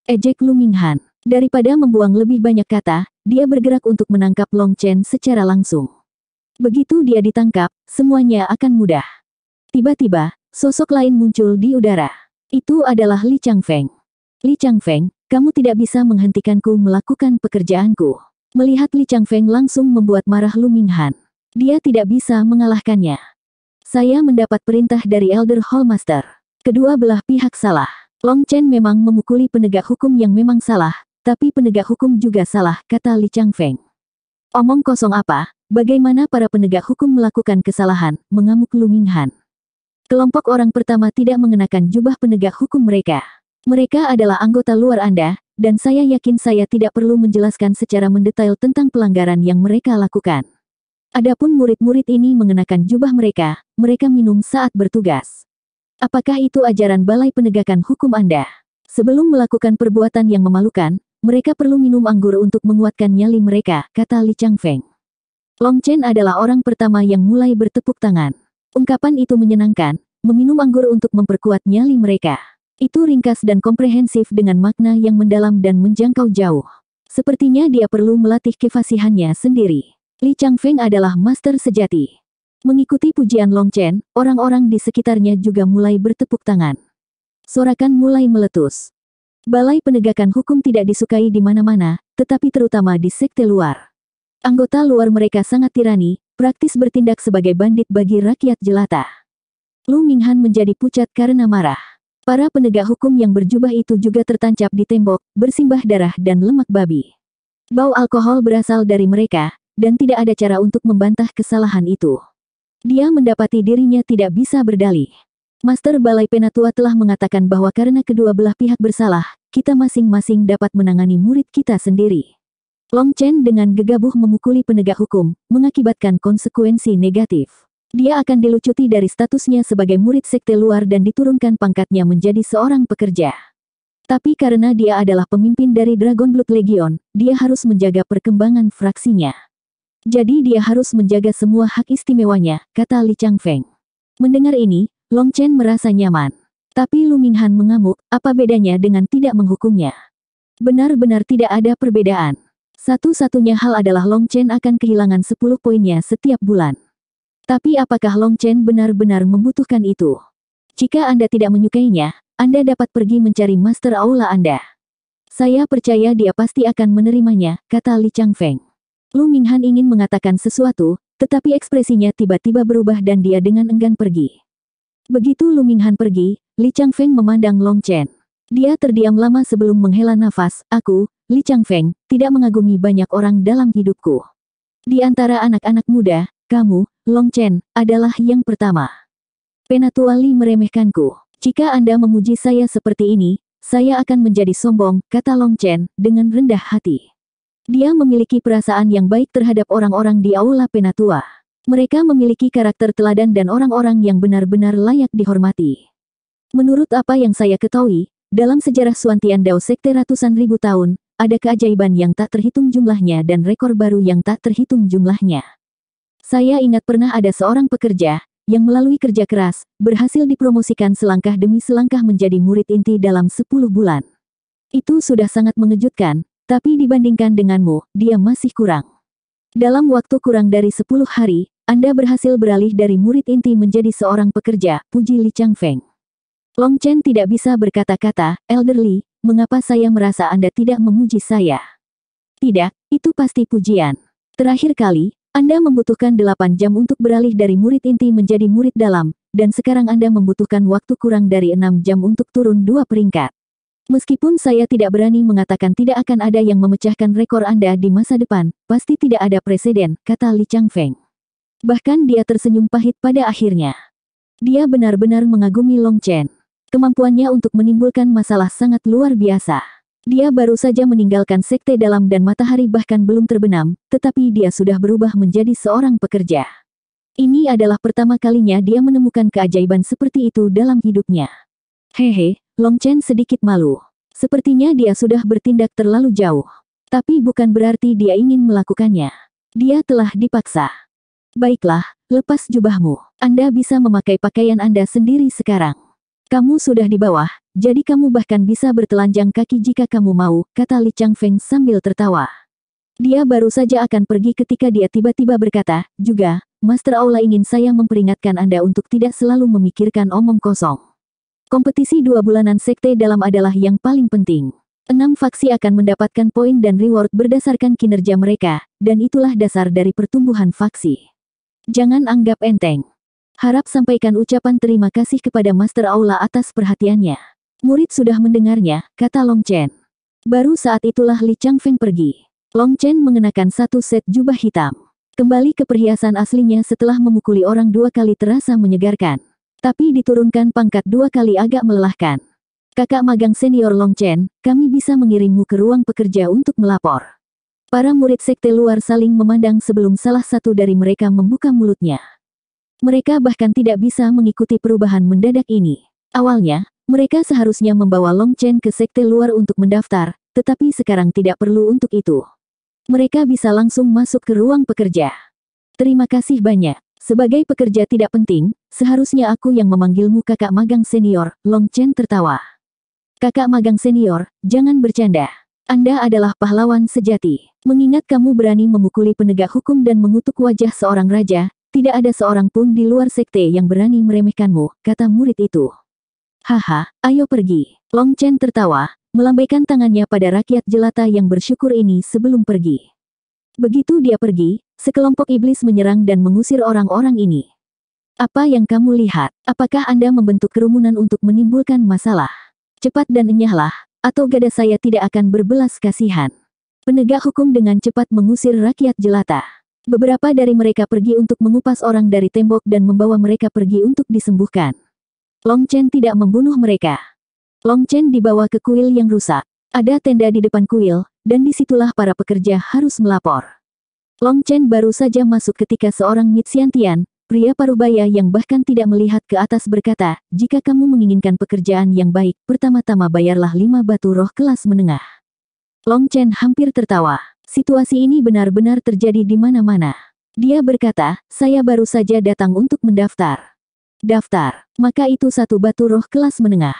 Ejek Luminghan. Daripada membuang lebih banyak kata, dia bergerak untuk menangkap Long Chen secara langsung. Begitu dia ditangkap, semuanya akan mudah. Tiba-tiba, sosok lain muncul di udara. Itu adalah Li Changfeng. Li Changfeng, kamu tidak bisa menghentikanku melakukan pekerjaanku. Melihat Li Changfeng langsung membuat marah Lu Minghan. Dia tidak bisa mengalahkannya. Saya mendapat perintah dari Elder Hallmaster. Kedua belah pihak salah. Long Chen memang memukuli penegak hukum yang memang salah, tapi penegak hukum juga salah, kata Li Changfeng. Omong kosong apa, bagaimana para penegak hukum melakukan kesalahan, mengamuk Lu Minghan. Kelompok orang pertama tidak mengenakan jubah penegak hukum mereka. Mereka adalah anggota luar Anda, dan saya yakin saya tidak perlu menjelaskan secara mendetail tentang pelanggaran yang mereka lakukan. Adapun murid-murid ini mengenakan jubah mereka, mereka minum saat bertugas. Apakah itu ajaran Balai Penegakan Hukum Anda? Sebelum melakukan perbuatan yang memalukan, mereka perlu minum anggur untuk menguatkan nyali mereka, kata Li Changfeng. Long Chen adalah orang pertama yang mulai bertepuk tangan. Ungkapan itu menyenangkan, meminum anggur untuk memperkuat nyali mereka. Itu ringkas dan komprehensif dengan makna yang mendalam dan menjangkau jauh. Sepertinya dia perlu melatih kefasihannya sendiri. Li Changfeng adalah master sejati. Mengikuti pujian Long Chen, orang-orang di sekitarnya juga mulai bertepuk tangan. Sorakan mulai meletus. Balai penegakan hukum tidak disukai di mana-mana, tetapi terutama di sekte luar. Anggota luar mereka sangat tirani, praktis bertindak sebagai bandit bagi rakyat jelata. Lu Minghan menjadi pucat karena marah. Para penegak hukum yang berjubah itu juga tertancap di tembok, bersimbah darah dan lemak babi. Bau alkohol berasal dari mereka, dan tidak ada cara untuk membantah kesalahan itu. Dia mendapati dirinya tidak bisa berdalih. Master Balai Penatua telah mengatakan bahwa karena kedua belah pihak bersalah, kita masing-masing dapat menangani murid kita sendiri. Long Chen dengan gegabah memukuli penegak hukum, mengakibatkan konsekuensi negatif. Dia akan dilucuti dari statusnya sebagai murid sekte luar dan diturunkan pangkatnya menjadi seorang pekerja. Tapi karena dia adalah pemimpin dari Dragon Blood Legion, dia harus menjaga perkembangan fraksinya. Jadi dia harus menjaga semua hak istimewanya, kata Li Changfeng. Mendengar ini, Long Chen merasa nyaman. Tapi Lu Minghan mengamuk, apa bedanya dengan tidak menghukumnya? Benar-benar tidak ada perbedaan. Satu-satunya hal adalah Long Chen akan kehilangan 10 poinnya setiap bulan. Tapi apakah Long Chen benar-benar membutuhkan itu? Jika Anda tidak menyukainya, Anda dapat pergi mencari Master Aula Anda. Saya percaya dia pasti akan menerimanya, kata Li Changfeng. Lu Minghan ingin mengatakan sesuatu, tetapi ekspresinya tiba-tiba berubah dan dia dengan enggan pergi. Begitu Lu Minghan pergi, Li Changfeng memandang Long Chen. Dia terdiam lama sebelum menghela nafas, aku, Li Changfeng, tidak mengagumi banyak orang dalam hidupku. Di antara anak-anak muda, kamu, Long Chen, adalah yang pertama. Penatua Li meremehkanku. Jika Anda memuji saya seperti ini, saya akan menjadi sombong, kata Long Chen, dengan rendah hati. Dia memiliki perasaan yang baik terhadap orang-orang di Aula Penatua. Mereka memiliki karakter teladan dan orang-orang yang benar-benar layak dihormati. Menurut apa yang saya ketahui, dalam sejarah Suantian Dao Sekte ratusan ribu tahun, ada keajaiban yang tak terhitung jumlahnya dan rekor baru yang tak terhitung jumlahnya. Saya ingat pernah ada seorang pekerja, yang melalui kerja keras, berhasil dipromosikan selangkah demi selangkah menjadi murid inti dalam 10 bulan. Itu sudah sangat mengejutkan, tapi dibandingkan denganmu, dia masih kurang. Dalam waktu kurang dari 10 hari, Anda berhasil beralih dari murid inti menjadi seorang pekerja, puji Li Changfeng. Long Chen tidak bisa berkata-kata, elderly, mengapa saya merasa Anda tidak memuji saya? Tidak, itu pasti pujian. Terakhir kali, Anda membutuhkan 8 jam untuk beralih dari murid inti menjadi murid dalam, dan sekarang Anda membutuhkan waktu kurang dari enam jam untuk turun dua peringkat. Meskipun saya tidak berani mengatakan tidak akan ada yang memecahkan rekor Anda di masa depan, pasti tidak ada presiden, kata Li Changfeng. Bahkan dia tersenyum pahit pada akhirnya. Dia benar-benar mengagumi Long Chen. Kemampuannya untuk menimbulkan masalah sangat luar biasa. Dia baru saja meninggalkan sekte dalam dan matahari bahkan belum terbenam, tetapi dia sudah berubah menjadi seorang pekerja. Ini adalah pertama kalinya dia menemukan keajaiban seperti itu dalam hidupnya. Hehe, Long Chen sedikit malu. Sepertinya dia sudah bertindak terlalu jauh. Tapi bukan berarti dia ingin melakukannya. Dia telah dipaksa. Baiklah, lepas jubahmu. Anda bisa memakai pakaian Anda sendiri sekarang. Kamu sudah di bawah, jadi kamu bahkan bisa bertelanjang kaki jika kamu mau, kata Li Chang Feng sambil tertawa. Dia baru saja akan pergi ketika dia tiba-tiba berkata, juga, Master Aula ingin saya memperingatkan Anda untuk tidak selalu memikirkan omong kosong. Kompetisi dua bulanan sekte dalam adalah yang paling penting. Enam faksi akan mendapatkan poin dan reward berdasarkan kinerja mereka, dan itulah dasar dari pertumbuhan faksi. Jangan anggap enteng. Harap sampaikan ucapan terima kasih kepada Master Aula atas perhatiannya. Murid sudah mendengarnya, kata Long Chen. Baru saat itulah Li Chang Feng pergi. Long Chen mengenakan satu set jubah hitam. Kembali ke perhiasan aslinya setelah memukuli orang dua kali terasa menyegarkan. Tapi diturunkan pangkat dua kali agak melelahkan. Kakak magang senior Long Chen, kami bisa mengirimmu ke ruang pekerja untuk melapor. Para murid sekte luar saling memandang sebelum salah satu dari mereka membuka mulutnya. Mereka bahkan tidak bisa mengikuti perubahan mendadak ini. Awalnya, mereka seharusnya membawa Long Chen ke sekte luar untuk mendaftar, tetapi sekarang tidak perlu untuk itu. Mereka bisa langsung masuk ke ruang pekerja. Terima kasih banyak. Sebagai pekerja tidak penting, seharusnya aku yang memanggilmu kakak magang senior, Long Chen tertawa. Kakak magang senior, jangan bercanda. Anda adalah pahlawan sejati. Mengingat kamu berani memukuli penegak hukum dan mengutuk wajah seorang raja, tidak ada seorang pun di luar sekte yang berani meremehkanmu, kata murid itu. Haha, ayo pergi. Long Chen tertawa, melambaikan tangannya pada rakyat jelata yang bersyukur ini sebelum pergi. Begitu dia pergi, sekelompok iblis menyerang dan mengusir orang-orang ini. Apa yang kamu lihat? Apakah Anda membentuk kerumunan untuk menimbulkan masalah? Cepat dan enyahlah, atau gada saya tidak akan berbelas kasihan. Penegak hukum dengan cepat mengusir rakyat jelata. Beberapa dari mereka pergi untuk mengupas orang dari tembok dan membawa mereka pergi untuk disembuhkan. Long Chen tidak membunuh mereka. Long Chen dibawa ke kuil yang rusak. Ada tenda di depan kuil, dan disitulah para pekerja harus melapor. Long Chen baru saja masuk ketika seorang Nitsiantian, pria parubaya yang bahkan tidak melihat ke atas berkata, jika kamu menginginkan pekerjaan yang baik, pertama-tama bayarlah lima batu roh kelas menengah. Long Chen hampir tertawa. Situasi ini benar-benar terjadi di mana-mana. Dia berkata, saya baru saja datang untuk mendaftar. Daftar, maka itu satu batu roh kelas menengah.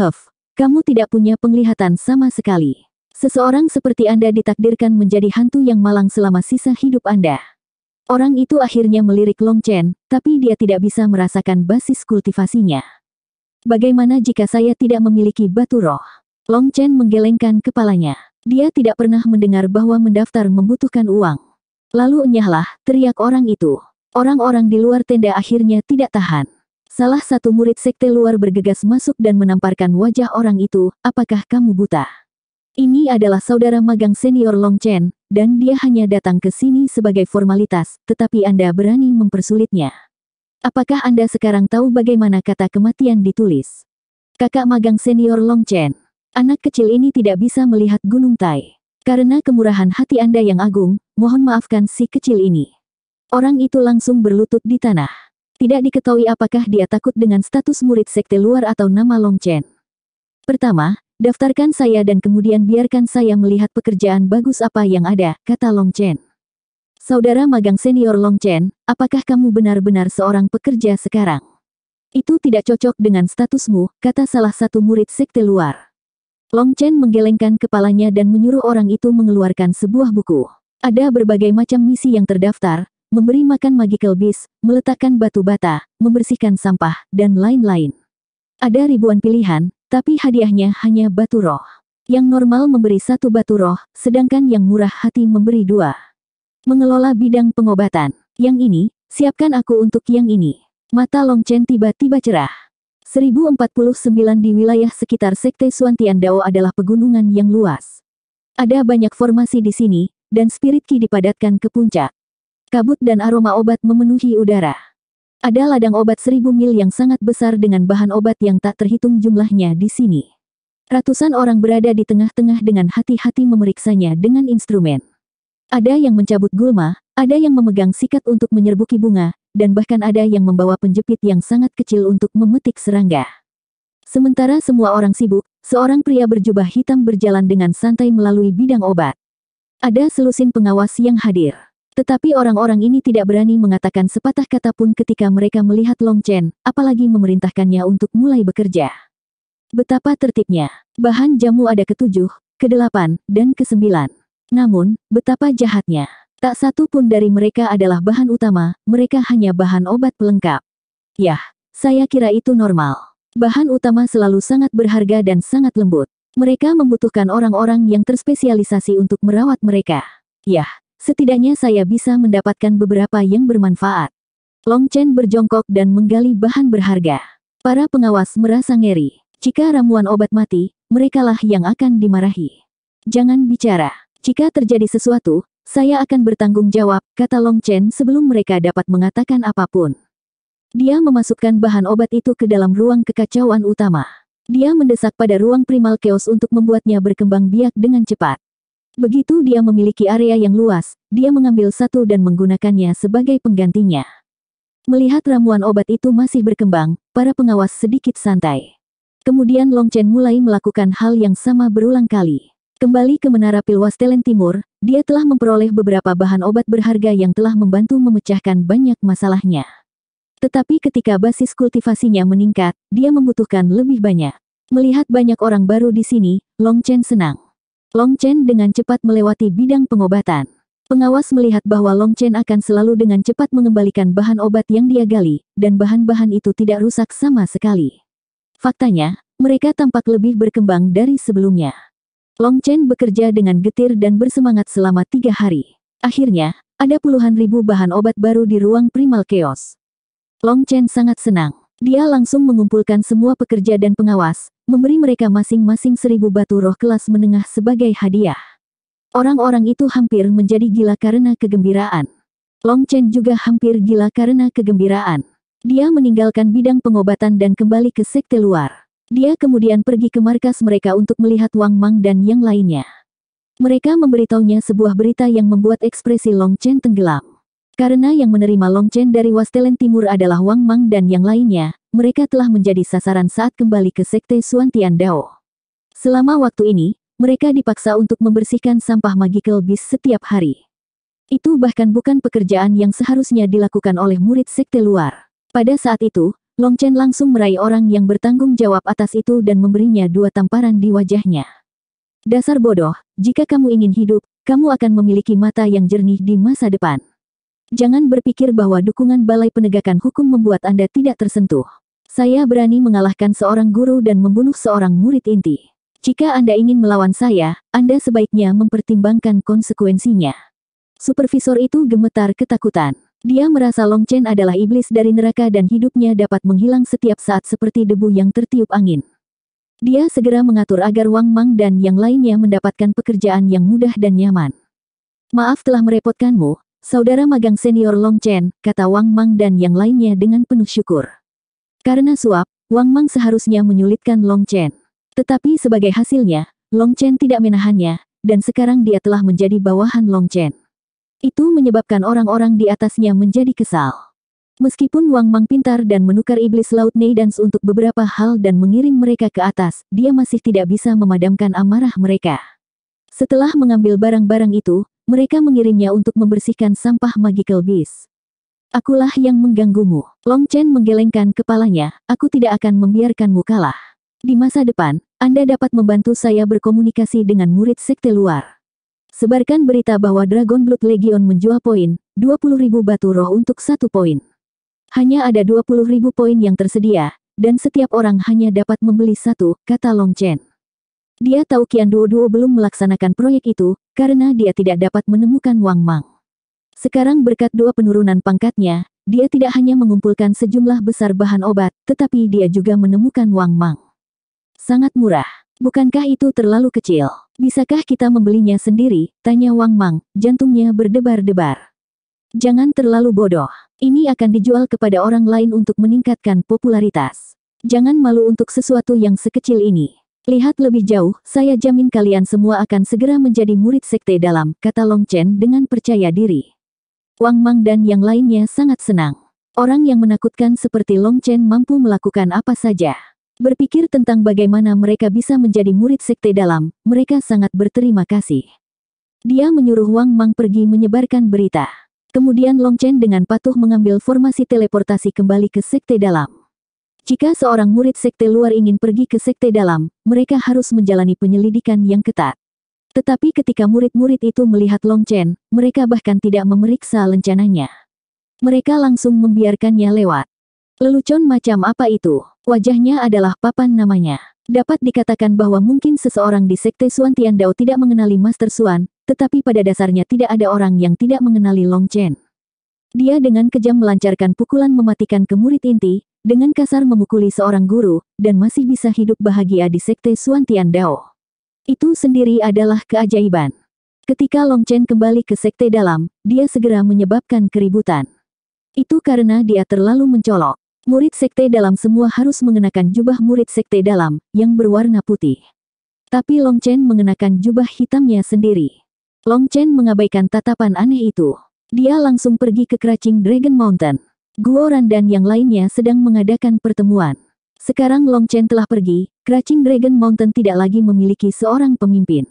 Huff, kamu tidak punya penglihatan sama sekali. Seseorang seperti Anda ditakdirkan menjadi hantu yang malang selama sisa hidup Anda. Orang itu akhirnya melirik Long Chen, tapi dia tidak bisa merasakan basis kultivasinya. Bagaimana jika saya tidak memiliki batu roh? Long Chen menggelengkan kepalanya. Dia tidak pernah mendengar bahwa mendaftar membutuhkan uang. Lalu enyahlah, teriak orang itu. Orang-orang di luar tenda akhirnya tidak tahan. Salah satu murid sekte luar bergegas masuk dan menamparkan wajah orang itu, apakah kamu buta? Ini adalah saudara magang senior Long Chen, dan dia hanya datang ke sini sebagai formalitas, tetapi Anda berani mempersulitnya. Apakah Anda sekarang tahu bagaimana kata kematian ditulis? Kakak magang senior Long Chen, anak kecil ini tidak bisa melihat Gunung Tai. Karena kemurahan hati Anda yang agung, mohon maafkan si kecil ini. Orang itu langsung berlutut di tanah. Tidak diketahui apakah dia takut dengan status murid sekte luar atau nama Long Chen. Pertama, Daftarkan saya dan kemudian biarkan saya melihat pekerjaan bagus apa yang ada, kata Long Chen. Saudara magang senior Long Chen, apakah kamu benar-benar seorang pekerja sekarang? Itu tidak cocok dengan statusmu, kata salah satu murid sekte luar. Long Chen menggelengkan kepalanya dan menyuruh orang itu mengeluarkan sebuah buku. Ada berbagai macam misi yang terdaftar, memberi makan magical beast, meletakkan batu bata, membersihkan sampah, dan lain-lain. Ada ribuan pilihan, tapi hadiahnya hanya batu roh. Yang normal memberi satu batu roh, sedangkan yang murah hati memberi dua. Mengelola bidang pengobatan. Yang ini, siapkan aku untuk yang ini. Mata Long Chen tiba-tiba cerah. 1049 di wilayah sekitar Sekte Suantian Dao adalah pegunungan yang luas. Ada banyak formasi di sini, dan spirit ki dipadatkan ke puncak. Kabut dan aroma obat memenuhi udara. Ada ladang obat seribu mil yang sangat besar dengan bahan obat yang tak terhitung jumlahnya di sini. Ratusan orang berada di tengah-tengah dengan hati-hati memeriksanya dengan instrumen. Ada yang mencabut gulma, ada yang memegang sikat untuk menyerbuki bunga, dan bahkan ada yang membawa penjepit yang sangat kecil untuk memetik serangga. Sementara semua orang sibuk, seorang pria berjubah hitam berjalan dengan santai melalui bidang obat. Ada selusin pengawas yang hadir. Tetapi orang-orang ini tidak berani mengatakan sepatah kata pun ketika mereka melihat Long Chen, apalagi memerintahkannya untuk mulai bekerja. Betapa tertibnya. Bahan jamu ada ketujuh, kedelapan, dan kesembilan. Namun, betapa jahatnya. Tak satu pun dari mereka adalah bahan utama, mereka hanya bahan obat pelengkap. Yah, saya kira itu normal. Bahan utama selalu sangat berharga dan sangat lembut. Mereka membutuhkan orang-orang yang terspesialisasi untuk merawat mereka. Yah, Setidaknya saya bisa mendapatkan beberapa yang bermanfaat. Long Chen berjongkok dan menggali bahan berharga. Para pengawas merasa ngeri. Jika ramuan obat mati, merekalah yang akan dimarahi. Jangan bicara. Jika terjadi sesuatu, saya akan bertanggung jawab, kata Long Chen sebelum mereka dapat mengatakan apapun. Dia memasukkan bahan obat itu ke dalam ruang kekacauan utama. Dia mendesak pada ruang primal chaos untuk membuatnya berkembang biak dengan cepat. Begitu dia memiliki area yang luas, dia mengambil satu dan menggunakannya sebagai penggantinya. Melihat ramuan obat itu masih berkembang, para pengawas sedikit santai. Kemudian Long Chen mulai melakukan hal yang sama berulang kali. Kembali ke Menara Pilwastelen Timur, dia telah memperoleh beberapa bahan obat berharga yang telah membantu memecahkan banyak masalahnya. Tetapi ketika basis kultivasinya meningkat, dia membutuhkan lebih banyak. Melihat banyak orang baru di sini, Long Chen senang. Long Chen dengan cepat melewati bidang pengobatan. Pengawas melihat bahwa Long Chen akan selalu dengan cepat mengembalikan bahan obat yang dia gali, dan bahan-bahan itu tidak rusak sama sekali. Faktanya, mereka tampak lebih berkembang dari sebelumnya. Long Chen bekerja dengan getir dan bersemangat selama tiga hari. Akhirnya, ada puluhan ribu bahan obat baru di ruang primal chaos. Long Chen sangat senang. Dia langsung mengumpulkan semua pekerja dan pengawas, memberi mereka masing-masing seribu batu roh kelas menengah sebagai hadiah. Orang-orang itu hampir menjadi gila karena kegembiraan. Long Chen juga hampir gila karena kegembiraan. Dia meninggalkan bidang pengobatan dan kembali ke sekte luar. Dia kemudian pergi ke markas mereka untuk melihat Wang Mang dan yang lainnya. Mereka memberitahunya sebuah berita yang membuat ekspresi Long Chen tenggelam. Karena yang menerima Longchen dari Wastelen Timur adalah Wang Mang dan yang lainnya, mereka telah menjadi sasaran saat kembali ke Sekte Suan Tian Dao. Selama waktu ini, mereka dipaksa untuk membersihkan sampah magical beast setiap hari. Itu bahkan bukan pekerjaan yang seharusnya dilakukan oleh murid sekte luar. Pada saat itu, Long Chen langsung meraih orang yang bertanggung jawab atas itu dan memberinya dua tamparan di wajahnya. Dasar bodoh, jika kamu ingin hidup, kamu akan memiliki mata yang jernih di masa depan. Jangan berpikir bahwa dukungan Balai Penegakan Hukum membuat Anda tidak tersentuh. Saya berani mengalahkan seorang guru dan membunuh seorang murid inti. Jika Anda ingin melawan saya, Anda sebaiknya mempertimbangkan konsekuensinya. Supervisor itu gemetar ketakutan. Dia merasa Long Chen adalah iblis dari neraka dan hidupnya dapat menghilang setiap saat seperti debu yang tertiup angin. Dia segera mengatur agar Wang Mang dan yang lainnya mendapatkan pekerjaan yang mudah dan nyaman. Maaf telah merepotkanmu, Saudara magang senior Long Chen, kata Wang Mang dan yang lainnya dengan penuh syukur. Karena suap, Wang Mang seharusnya menyulitkan Long Chen. Tetapi sebagai hasilnya, Long Chen tidak menahannya, dan sekarang dia telah menjadi bawahan Long Chen. Itu menyebabkan orang-orang di atasnya menjadi kesal. Meskipun Wang Mang pintar dan menukar iblis laut Neidans untuk beberapa hal dan mengirim mereka ke atas, dia masih tidak bisa memadamkan amarah mereka. Setelah mengambil barang-barang itu, mereka mengirimnya untuk membersihkan sampah magical beast. Akulah yang mengganggumu. Long Chen menggelengkan kepalanya, aku tidak akan membiarkanmu kalah. Di masa depan, Anda dapat membantu saya berkomunikasi dengan murid sekte luar. Sebarkan berita bahwa Dragon Blood Legion menjual poin, ribu batu roh untuk satu poin. Hanya ada ribu poin yang tersedia, dan setiap orang hanya dapat membeli satu, kata Long Chen. Dia tahu Kian Duo Duo belum melaksanakan proyek itu, karena dia tidak dapat menemukan Wang Mang. Sekarang berkat dua penurunan pangkatnya, dia tidak hanya mengumpulkan sejumlah besar bahan obat, tetapi dia juga menemukan Wang Mang. Sangat murah. Bukankah itu terlalu kecil? Bisakah kita membelinya sendiri? Tanya Wang Mang, jantungnya berdebar-debar. Jangan terlalu bodoh. Ini akan dijual kepada orang lain untuk meningkatkan popularitas. Jangan malu untuk sesuatu yang sekecil ini. Lihat lebih jauh, saya jamin kalian semua akan segera menjadi murid sekte dalam, kata Long Chen dengan percaya diri. Wang Mang dan yang lainnya sangat senang. Orang yang menakutkan seperti Long Chen mampu melakukan apa saja. Berpikir tentang bagaimana mereka bisa menjadi murid sekte dalam, mereka sangat berterima kasih. Dia menyuruh Wang Mang pergi menyebarkan berita. Kemudian Long Chen dengan patuh mengambil formasi teleportasi kembali ke sekte dalam. Jika seorang murid sekte luar ingin pergi ke sekte dalam, mereka harus menjalani penyelidikan yang ketat. Tetapi ketika murid-murid itu melihat Long Chen, mereka bahkan tidak memeriksa lencananya. Mereka langsung membiarkannya lewat. Lelucon macam apa itu? Wajahnya adalah papan namanya. Dapat dikatakan bahwa mungkin seseorang di sekte Suan Dao tidak mengenali Master Suan, tetapi pada dasarnya tidak ada orang yang tidak mengenali Long Chen. Dia dengan kejam melancarkan pukulan mematikan ke murid inti, dengan kasar memukuli seorang guru, dan masih bisa hidup bahagia di sekte Suantian Dao. Itu sendiri adalah keajaiban. Ketika Long Chen kembali ke sekte dalam, dia segera menyebabkan keributan. Itu karena dia terlalu mencolok. Murid sekte dalam semua harus mengenakan jubah murid sekte dalam, yang berwarna putih. Tapi Long Chen mengenakan jubah hitamnya sendiri. Long Chen mengabaikan tatapan aneh itu. Dia langsung pergi ke Cracing Dragon Mountain. Guoran dan yang lainnya sedang mengadakan pertemuan. Sekarang Long Chen telah pergi, Cracing Dragon Mountain tidak lagi memiliki seorang pemimpin.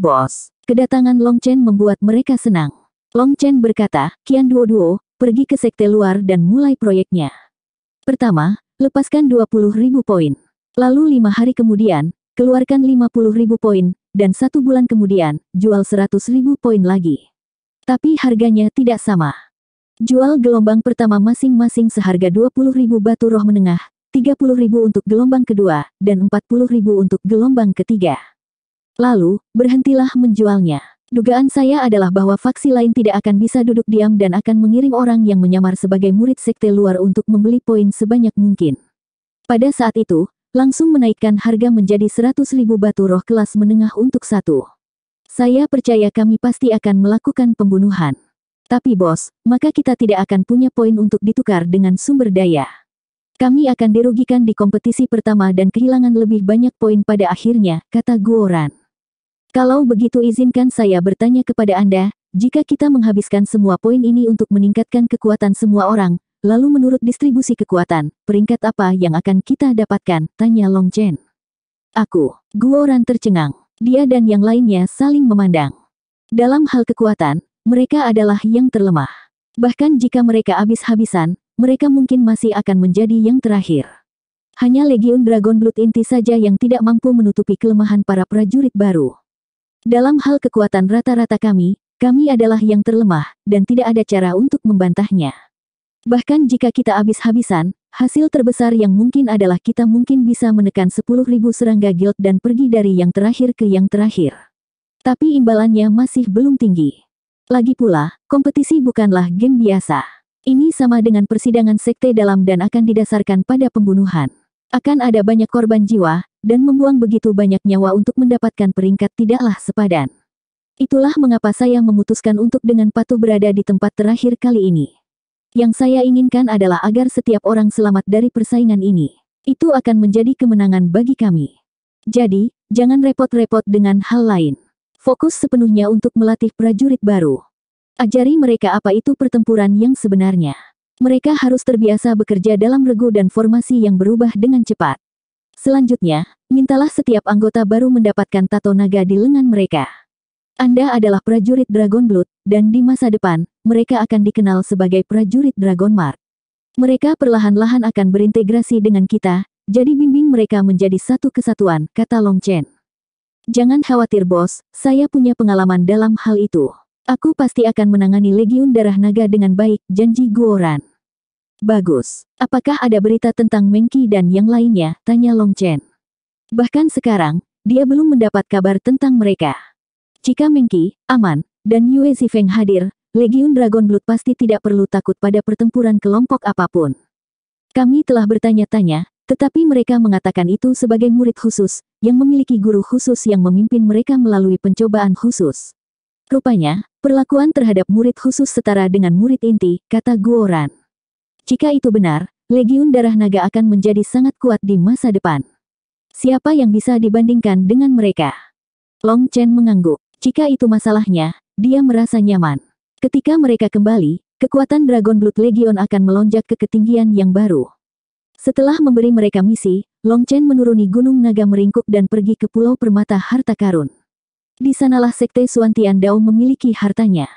Bos, kedatangan Long Chen membuat mereka senang. Long Chen berkata, Kian Duo Duo, pergi ke sekte luar dan mulai proyeknya. Pertama, lepaskan 20 ribu poin. Lalu lima hari kemudian, keluarkan 50 ribu poin, dan satu bulan kemudian, jual 100 ribu poin lagi. Tapi harganya tidak sama. Jual gelombang pertama masing-masing seharga ribu batu roh menengah, ribu untuk gelombang kedua, dan ribu untuk gelombang ketiga. Lalu, berhentilah menjualnya. Dugaan saya adalah bahwa faksi lain tidak akan bisa duduk diam dan akan mengirim orang yang menyamar sebagai murid sekte luar untuk membeli poin sebanyak mungkin. Pada saat itu, langsung menaikkan harga menjadi ribu batu roh kelas menengah untuk satu. Saya percaya kami pasti akan melakukan pembunuhan. Tapi bos, maka kita tidak akan punya poin untuk ditukar dengan sumber daya. Kami akan dirugikan di kompetisi pertama dan kehilangan lebih banyak poin pada akhirnya, kata Guoran. Kalau begitu izinkan saya bertanya kepada Anda, jika kita menghabiskan semua poin ini untuk meningkatkan kekuatan semua orang, lalu menurut distribusi kekuatan, peringkat apa yang akan kita dapatkan, tanya Long Chen. Aku, Guoran tercengang. Dia dan yang lainnya saling memandang. Dalam hal kekuatan, mereka adalah yang terlemah. Bahkan jika mereka habis-habisan, mereka mungkin masih akan menjadi yang terakhir. Hanya Legion Dragon Blood inti saja yang tidak mampu menutupi kelemahan para prajurit baru. Dalam hal kekuatan rata-rata kami, kami adalah yang terlemah, dan tidak ada cara untuk membantahnya. Bahkan jika kita habis-habisan, hasil terbesar yang mungkin adalah kita mungkin bisa menekan 10.000 serangga giot dan pergi dari yang terakhir ke yang terakhir. Tapi imbalannya masih belum tinggi. Lagi pula, kompetisi bukanlah game biasa. Ini sama dengan persidangan sekte dalam dan akan didasarkan pada pembunuhan. Akan ada banyak korban jiwa, dan membuang begitu banyak nyawa untuk mendapatkan peringkat tidaklah sepadan. Itulah mengapa saya memutuskan untuk dengan patuh berada di tempat terakhir kali ini. Yang saya inginkan adalah agar setiap orang selamat dari persaingan ini. Itu akan menjadi kemenangan bagi kami. Jadi, jangan repot-repot dengan hal lain. Fokus sepenuhnya untuk melatih prajurit baru. Ajari mereka apa itu pertempuran yang sebenarnya. Mereka harus terbiasa bekerja dalam regu dan formasi yang berubah dengan cepat. Selanjutnya, mintalah setiap anggota baru mendapatkan tato naga di lengan mereka. Anda adalah prajurit Dragon Blood, dan di masa depan, mereka akan dikenal sebagai prajurit Dragon Mark. Mereka perlahan-lahan akan berintegrasi dengan kita, jadi bimbing mereka menjadi satu kesatuan, kata Long Chen. Jangan khawatir bos, saya punya pengalaman dalam hal itu. Aku pasti akan menangani Legiun Darah Naga dengan baik, janji Guoran. Bagus. Apakah ada berita tentang Mengki dan yang lainnya? Tanya Long Chen. Bahkan sekarang, dia belum mendapat kabar tentang mereka. Jika Mengki, Aman, dan Yue Zifeng hadir, Legion Dragon Blood pasti tidak perlu takut pada pertempuran kelompok apapun. Kami telah bertanya-tanya, tetapi mereka mengatakan itu sebagai murid khusus, yang memiliki guru khusus yang memimpin mereka melalui pencobaan khusus. Rupanya, perlakuan terhadap murid khusus setara dengan murid inti, kata Guoran. Jika itu benar, Legiun Darah Naga akan menjadi sangat kuat di masa depan. Siapa yang bisa dibandingkan dengan mereka? Long Chen mengangguk. Jika itu masalahnya, dia merasa nyaman. Ketika mereka kembali, kekuatan Dragon Blood Legion akan melonjak ke ketinggian yang baru. Setelah memberi mereka misi, Long Chen menuruni Gunung Naga Meringkuk dan pergi ke Pulau Permata Harta Karun. Di sanalah Sekte Suantian Dao memiliki hartanya.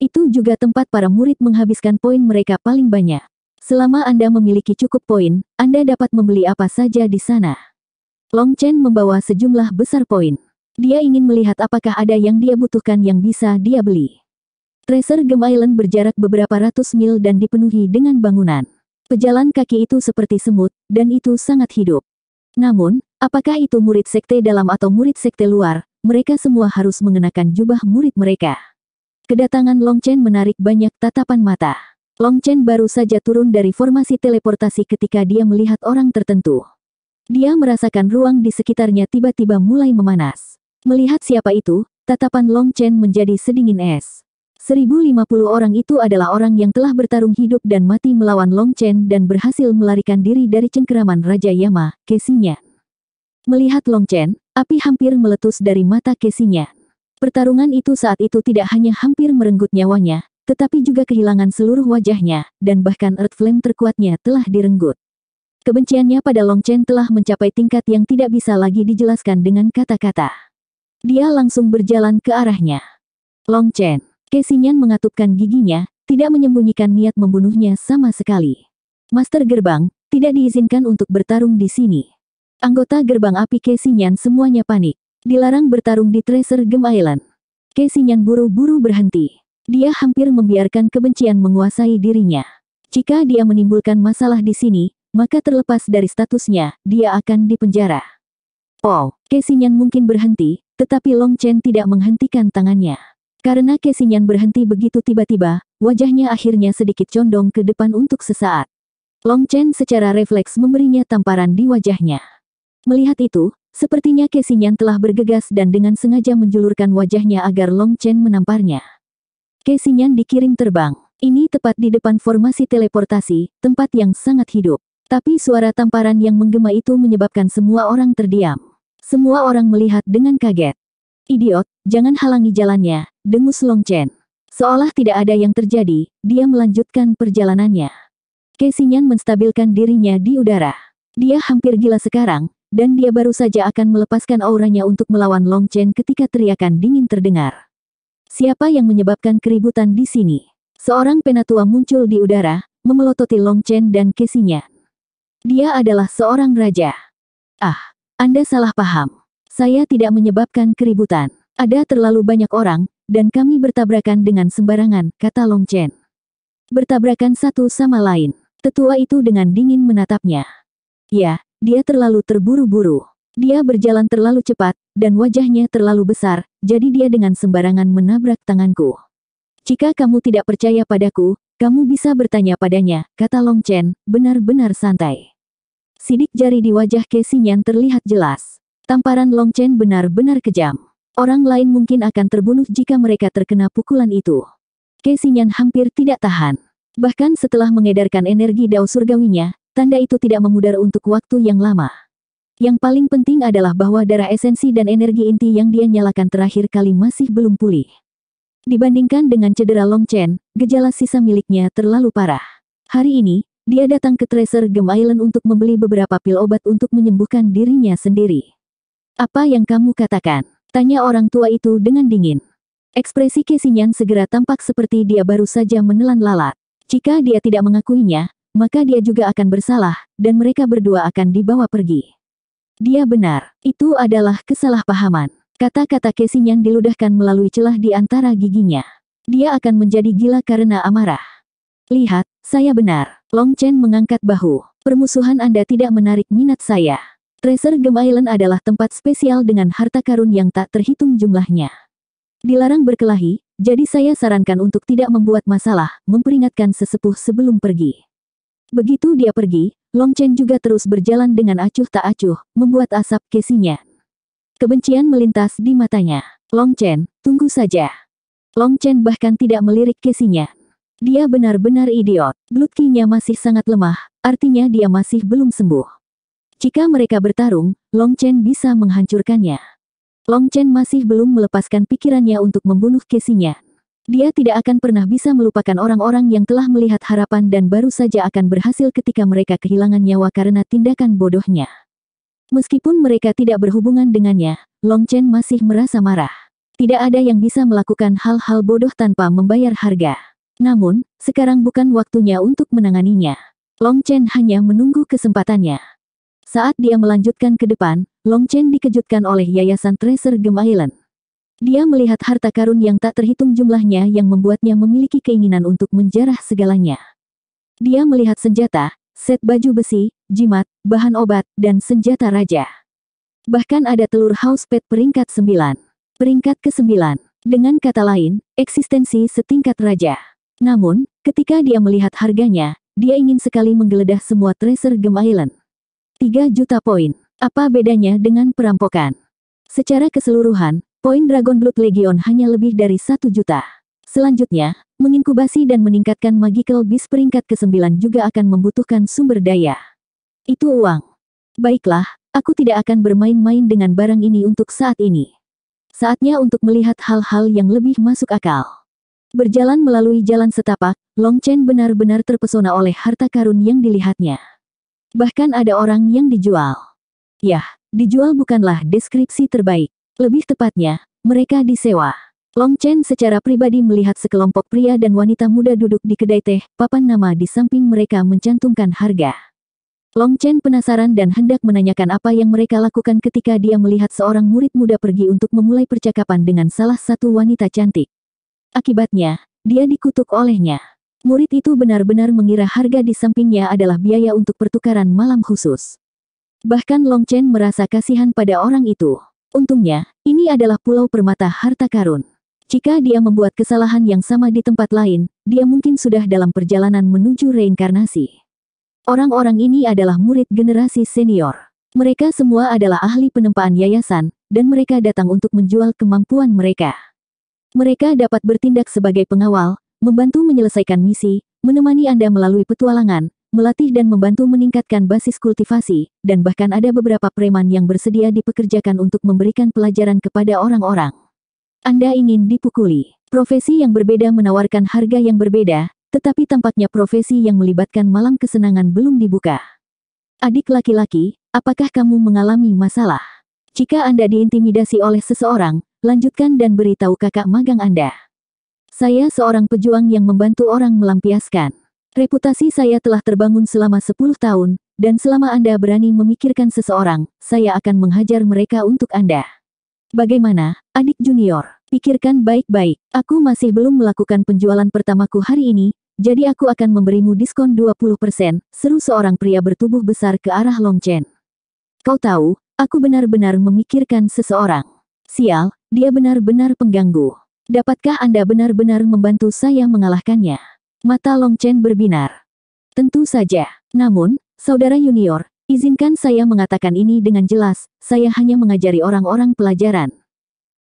Itu juga tempat para murid menghabiskan poin mereka paling banyak. Selama Anda memiliki cukup poin, Anda dapat membeli apa saja di sana. Long Chen membawa sejumlah besar poin. Dia ingin melihat apakah ada yang dia butuhkan yang bisa dia beli. Tracer Gem Island berjarak beberapa ratus mil dan dipenuhi dengan bangunan. Pejalan kaki itu seperti semut, dan itu sangat hidup. Namun, apakah itu murid sekte dalam atau murid sekte luar, mereka semua harus mengenakan jubah murid mereka. Kedatangan Long Chen menarik banyak tatapan mata. Long Chen baru saja turun dari formasi teleportasi ketika dia melihat orang tertentu. Dia merasakan ruang di sekitarnya tiba-tiba mulai memanas. Melihat siapa itu, tatapan Long Chen menjadi sedingin es. 1050 orang itu adalah orang yang telah bertarung hidup dan mati melawan Long Chen dan berhasil melarikan diri dari cengkeraman Raja Yama, Kesinya. Melihat Long Chen, api hampir meletus dari mata Kesinya. Pertarungan itu saat itu tidak hanya hampir merenggut nyawanya, tetapi juga kehilangan seluruh wajahnya, dan bahkan Earth Flame terkuatnya telah direnggut. Kebenciannya pada Long Chen telah mencapai tingkat yang tidak bisa lagi dijelaskan dengan kata-kata. Dia langsung berjalan ke arahnya. Long Chen, Kesinyan mengatupkan giginya, tidak menyembunyikan niat membunuhnya sama sekali. Master Gerbang, tidak diizinkan untuk bertarung di sini. Anggota Gerbang Api Kesinyan semuanya panik. Dilarang bertarung di Tracer Gem Island. Kesinyan buru-buru berhenti. Dia hampir membiarkan kebencian menguasai dirinya. Jika dia menimbulkan masalah di sini, maka terlepas dari statusnya, dia akan dipenjara. Oh, Kesinyan mungkin berhenti, tetapi Long Chen tidak menghentikan tangannya. Karena Kesinyan berhenti begitu tiba-tiba, wajahnya akhirnya sedikit condong ke depan untuk sesaat. Long Chen secara refleks memberinya tamparan di wajahnya. Melihat itu, sepertinya Kesinyan telah bergegas dan dengan sengaja menjulurkan wajahnya agar Long Chen menamparnya. Kesinyan dikirim terbang. Ini tepat di depan formasi teleportasi, tempat yang sangat hidup. Tapi suara tamparan yang menggema itu menyebabkan semua orang terdiam. Semua orang melihat dengan kaget. Idiot, jangan halangi jalannya, dengus Long Chen. Seolah tidak ada yang terjadi, dia melanjutkan perjalanannya. Kesinyan menstabilkan dirinya di udara. Dia hampir gila sekarang, dan dia baru saja akan melepaskan auranya untuk melawan Long Chen ketika teriakan dingin terdengar. Siapa yang menyebabkan keributan di sini? Seorang penatua muncul di udara, memelototi Long Chen dan Kesinyan. Dia adalah seorang raja. Ah, Anda salah paham. Saya tidak menyebabkan keributan. Ada terlalu banyak orang, dan kami bertabrakan dengan sembarangan, kata Long Chen. Bertabrakan satu sama lain. Tetua itu dengan dingin menatapnya. Ya, dia terlalu terburu-buru. Dia berjalan terlalu cepat, dan wajahnya terlalu besar, jadi dia dengan sembarangan menabrak tanganku. Jika kamu tidak percaya padaku, kamu bisa bertanya padanya, kata Long Chen, benar-benar santai. Sidik jari di wajah yang terlihat jelas. Tamparan Long Chen benar-benar kejam. Orang lain mungkin akan terbunuh jika mereka terkena pukulan itu. Kesinyan hampir tidak tahan. Bahkan setelah mengedarkan energi dao surgawinya, tanda itu tidak memudar untuk waktu yang lama. Yang paling penting adalah bahwa darah esensi dan energi inti yang dia nyalakan terakhir kali masih belum pulih. Dibandingkan dengan cedera Long Chen, gejala sisa miliknya terlalu parah. Hari ini, dia datang ke Tracer Gem Island untuk membeli beberapa pil obat untuk menyembuhkan dirinya sendiri. Apa yang kamu katakan? Tanya orang tua itu dengan dingin. Ekspresi Kesinyan segera tampak seperti dia baru saja menelan lalat. Jika dia tidak mengakuinya, maka dia juga akan bersalah, dan mereka berdua akan dibawa pergi. Dia benar, itu adalah kesalahpahaman. Kata-kata Kesinyan diludahkan melalui celah di antara giginya. Dia akan menjadi gila karena amarah. Lihat, saya benar. Long Chen mengangkat bahu. Permusuhan Anda tidak menarik minat saya. Treasure Gem Island adalah tempat spesial dengan harta karun yang tak terhitung jumlahnya. Dilarang berkelahi, jadi saya sarankan untuk tidak membuat masalah, memperingatkan sesepuh sebelum pergi. Begitu dia pergi, Long Chen juga terus berjalan dengan acuh tak acuh, membuat asap kesinya. Kebencian melintas di matanya. Long Chen, tunggu saja. Long Chen bahkan tidak melirik kesinya. Dia benar-benar idiot. Glutkinya masih sangat lemah, artinya dia masih belum sembuh. Jika mereka bertarung, Long Chen bisa menghancurkannya. Long Chen masih belum melepaskan pikirannya untuk membunuh Kesinya. Dia tidak akan pernah bisa melupakan orang-orang yang telah melihat harapan dan baru saja akan berhasil ketika mereka kehilangan nyawa karena tindakan bodohnya. Meskipun mereka tidak berhubungan dengannya, Long Chen masih merasa marah. Tidak ada yang bisa melakukan hal-hal bodoh tanpa membayar harga. Namun, sekarang bukan waktunya untuk menanganinya. Long Chen hanya menunggu kesempatannya. Saat dia melanjutkan ke depan, Long Chen dikejutkan oleh yayasan Treasure Gem Island. Dia melihat harta karun yang tak terhitung jumlahnya yang membuatnya memiliki keinginan untuk menjarah segalanya. Dia melihat senjata, set baju besi, jimat, bahan obat, dan senjata raja. Bahkan ada telur house pet peringkat sembilan, Peringkat ke sembilan, Dengan kata lain, eksistensi setingkat raja. Namun, ketika dia melihat harganya, dia ingin sekali menggeledah semua treasure Gem Island. 3 juta poin. Apa bedanya dengan perampokan? Secara keseluruhan, poin Dragon Blood Legion hanya lebih dari 1 juta. Selanjutnya, menginkubasi dan meningkatkan Magical Beast peringkat ke-9 juga akan membutuhkan sumber daya. Itu uang. Baiklah, aku tidak akan bermain-main dengan barang ini untuk saat ini. Saatnya untuk melihat hal-hal yang lebih masuk akal. Berjalan melalui jalan setapak, Long Chen benar-benar terpesona oleh harta karun yang dilihatnya. Bahkan ada orang yang dijual. Yah, dijual bukanlah deskripsi terbaik. Lebih tepatnya, mereka disewa. Long Chen secara pribadi melihat sekelompok pria dan wanita muda duduk di kedai teh, papan nama di samping mereka mencantumkan harga. Long Chen penasaran dan hendak menanyakan apa yang mereka lakukan ketika dia melihat seorang murid muda pergi untuk memulai percakapan dengan salah satu wanita cantik. Akibatnya, dia dikutuk olehnya. Murid itu benar-benar mengira harga di sampingnya adalah biaya untuk pertukaran malam khusus. Bahkan Long Chen merasa kasihan pada orang itu. Untungnya, ini adalah pulau permata harta karun. Jika dia membuat kesalahan yang sama di tempat lain, dia mungkin sudah dalam perjalanan menuju reinkarnasi. Orang-orang ini adalah murid generasi senior. Mereka semua adalah ahli penempaan yayasan, dan mereka datang untuk menjual kemampuan mereka. Mereka dapat bertindak sebagai pengawal, membantu menyelesaikan misi, menemani Anda melalui petualangan, melatih dan membantu meningkatkan basis kultivasi, dan bahkan ada beberapa preman yang bersedia dipekerjakan untuk memberikan pelajaran kepada orang-orang. Anda ingin dipukuli. Profesi yang berbeda menawarkan harga yang berbeda, tetapi tampaknya profesi yang melibatkan malam kesenangan belum dibuka. Adik laki-laki, apakah kamu mengalami masalah? Jika Anda diintimidasi oleh seseorang, lanjutkan dan beritahu kakak magang Anda. Saya seorang pejuang yang membantu orang melampiaskan. Reputasi saya telah terbangun selama 10 tahun, dan selama Anda berani memikirkan seseorang, saya akan menghajar mereka untuk Anda. Bagaimana, adik junior? Pikirkan baik-baik. Aku masih belum melakukan penjualan pertamaku hari ini, jadi aku akan memberimu diskon 20%, seru seorang pria bertubuh besar ke arah Long Chen. Kau tahu, aku benar-benar memikirkan seseorang. Sial, dia benar-benar pengganggu. Dapatkah Anda benar-benar membantu saya mengalahkannya? Mata Long Chen berbinar. Tentu saja. Namun, saudara junior, izinkan saya mengatakan ini dengan jelas, saya hanya mengajari orang-orang pelajaran.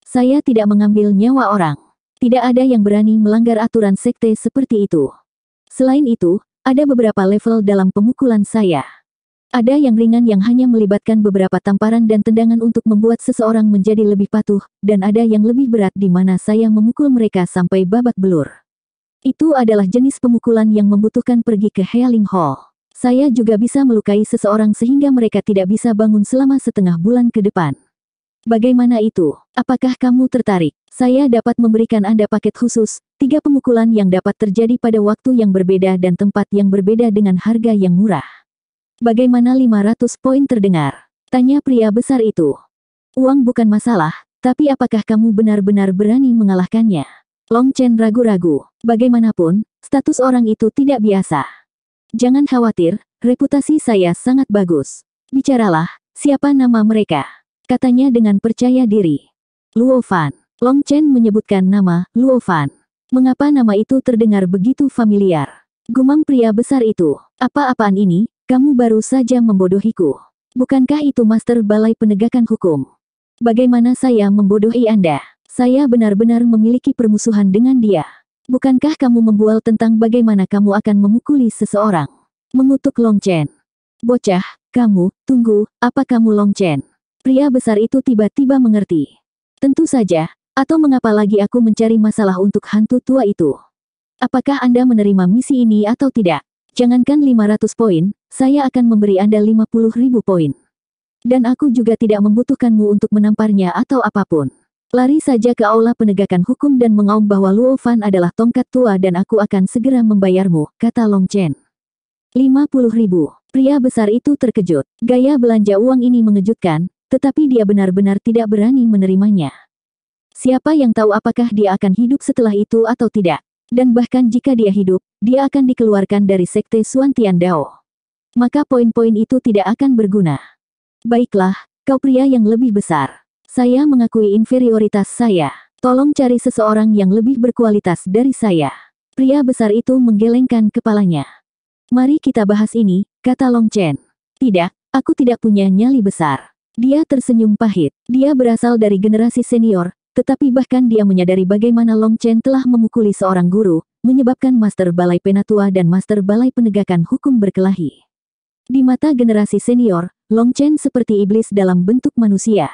Saya tidak mengambil nyawa orang. Tidak ada yang berani melanggar aturan sekte seperti itu. Selain itu, ada beberapa level dalam pemukulan saya. Ada yang ringan yang hanya melibatkan beberapa tamparan dan tendangan untuk membuat seseorang menjadi lebih patuh, dan ada yang lebih berat di mana saya memukul mereka sampai babak belur. Itu adalah jenis pemukulan yang membutuhkan pergi ke Healing Hall. Saya juga bisa melukai seseorang sehingga mereka tidak bisa bangun selama setengah bulan ke depan. Bagaimana itu? Apakah kamu tertarik? Saya dapat memberikan Anda paket khusus, tiga pemukulan yang dapat terjadi pada waktu yang berbeda dan tempat yang berbeda dengan harga yang murah. Bagaimana 500 poin terdengar? Tanya pria besar itu. Uang bukan masalah, tapi apakah kamu benar-benar berani mengalahkannya? Long Chen ragu-ragu. Bagaimanapun, status orang itu tidak biasa. Jangan khawatir, reputasi saya sangat bagus. Bicaralah, siapa nama mereka? Katanya dengan percaya diri. Luo Fan. Long Chen menyebutkan nama Luo Fan. Mengapa nama itu terdengar begitu familiar? Gumam pria besar itu. Apa-apaan ini, kamu baru saja membodohiku. Bukankah itu master balai penegakan hukum? Bagaimana saya membodohi Anda? Saya benar-benar memiliki permusuhan dengan dia. Bukankah kamu membual tentang bagaimana kamu akan memukuli seseorang? Mengutuk Long Chen. Bocah, kamu, tunggu, apa kamu Long Chen? Pria besar itu tiba-tiba mengerti. Tentu saja, atau mengapa lagi aku mencari masalah untuk hantu tua itu? Apakah Anda menerima misi ini atau tidak? Jangankan 500 poin, saya akan memberi Anda 50 ribu poin. Dan aku juga tidak membutuhkanmu untuk menamparnya atau apapun. Lari saja ke aula penegakan hukum dan mengaum bahwa Luo Fan adalah tongkat tua dan aku akan segera membayarmu, kata Long Chen. 50 ribu. Pria besar itu terkejut. Gaya belanja uang ini mengejutkan, tetapi dia benar-benar tidak berani menerimanya. Siapa yang tahu apakah dia akan hidup setelah itu atau tidak? Dan bahkan jika dia hidup, dia akan dikeluarkan dari sekte Suan Dao. Maka poin-poin itu tidak akan berguna. Baiklah, kau pria yang lebih besar. Saya mengakui inferioritas saya. Tolong cari seseorang yang lebih berkualitas dari saya. Pria besar itu menggelengkan kepalanya. Mari kita bahas ini, kata Long Chen. Tidak, aku tidak punya nyali besar. Dia tersenyum pahit. Dia berasal dari generasi senior, tetapi bahkan dia menyadari bagaimana Long Chen telah memukuli seorang guru, menyebabkan Master Balai Penatua dan Master Balai Penegakan Hukum berkelahi. Di mata generasi senior, Long Chen seperti iblis dalam bentuk manusia.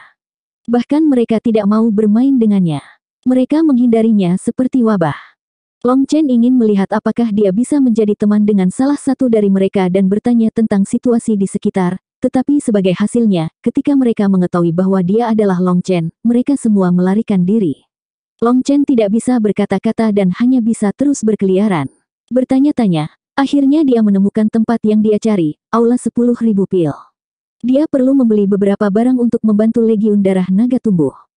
Bahkan mereka tidak mau bermain dengannya. Mereka menghindarinya seperti wabah. Long Chen ingin melihat apakah dia bisa menjadi teman dengan salah satu dari mereka dan bertanya tentang situasi di sekitar, tetapi sebagai hasilnya, ketika mereka mengetahui bahwa dia adalah Long Chen, mereka semua melarikan diri. Long Chen tidak bisa berkata-kata dan hanya bisa terus berkeliaran. Bertanya-tanya, akhirnya dia menemukan tempat yang dia cari, aula 10.000 pil. Dia perlu membeli beberapa barang untuk membantu legiun darah naga tumbuh.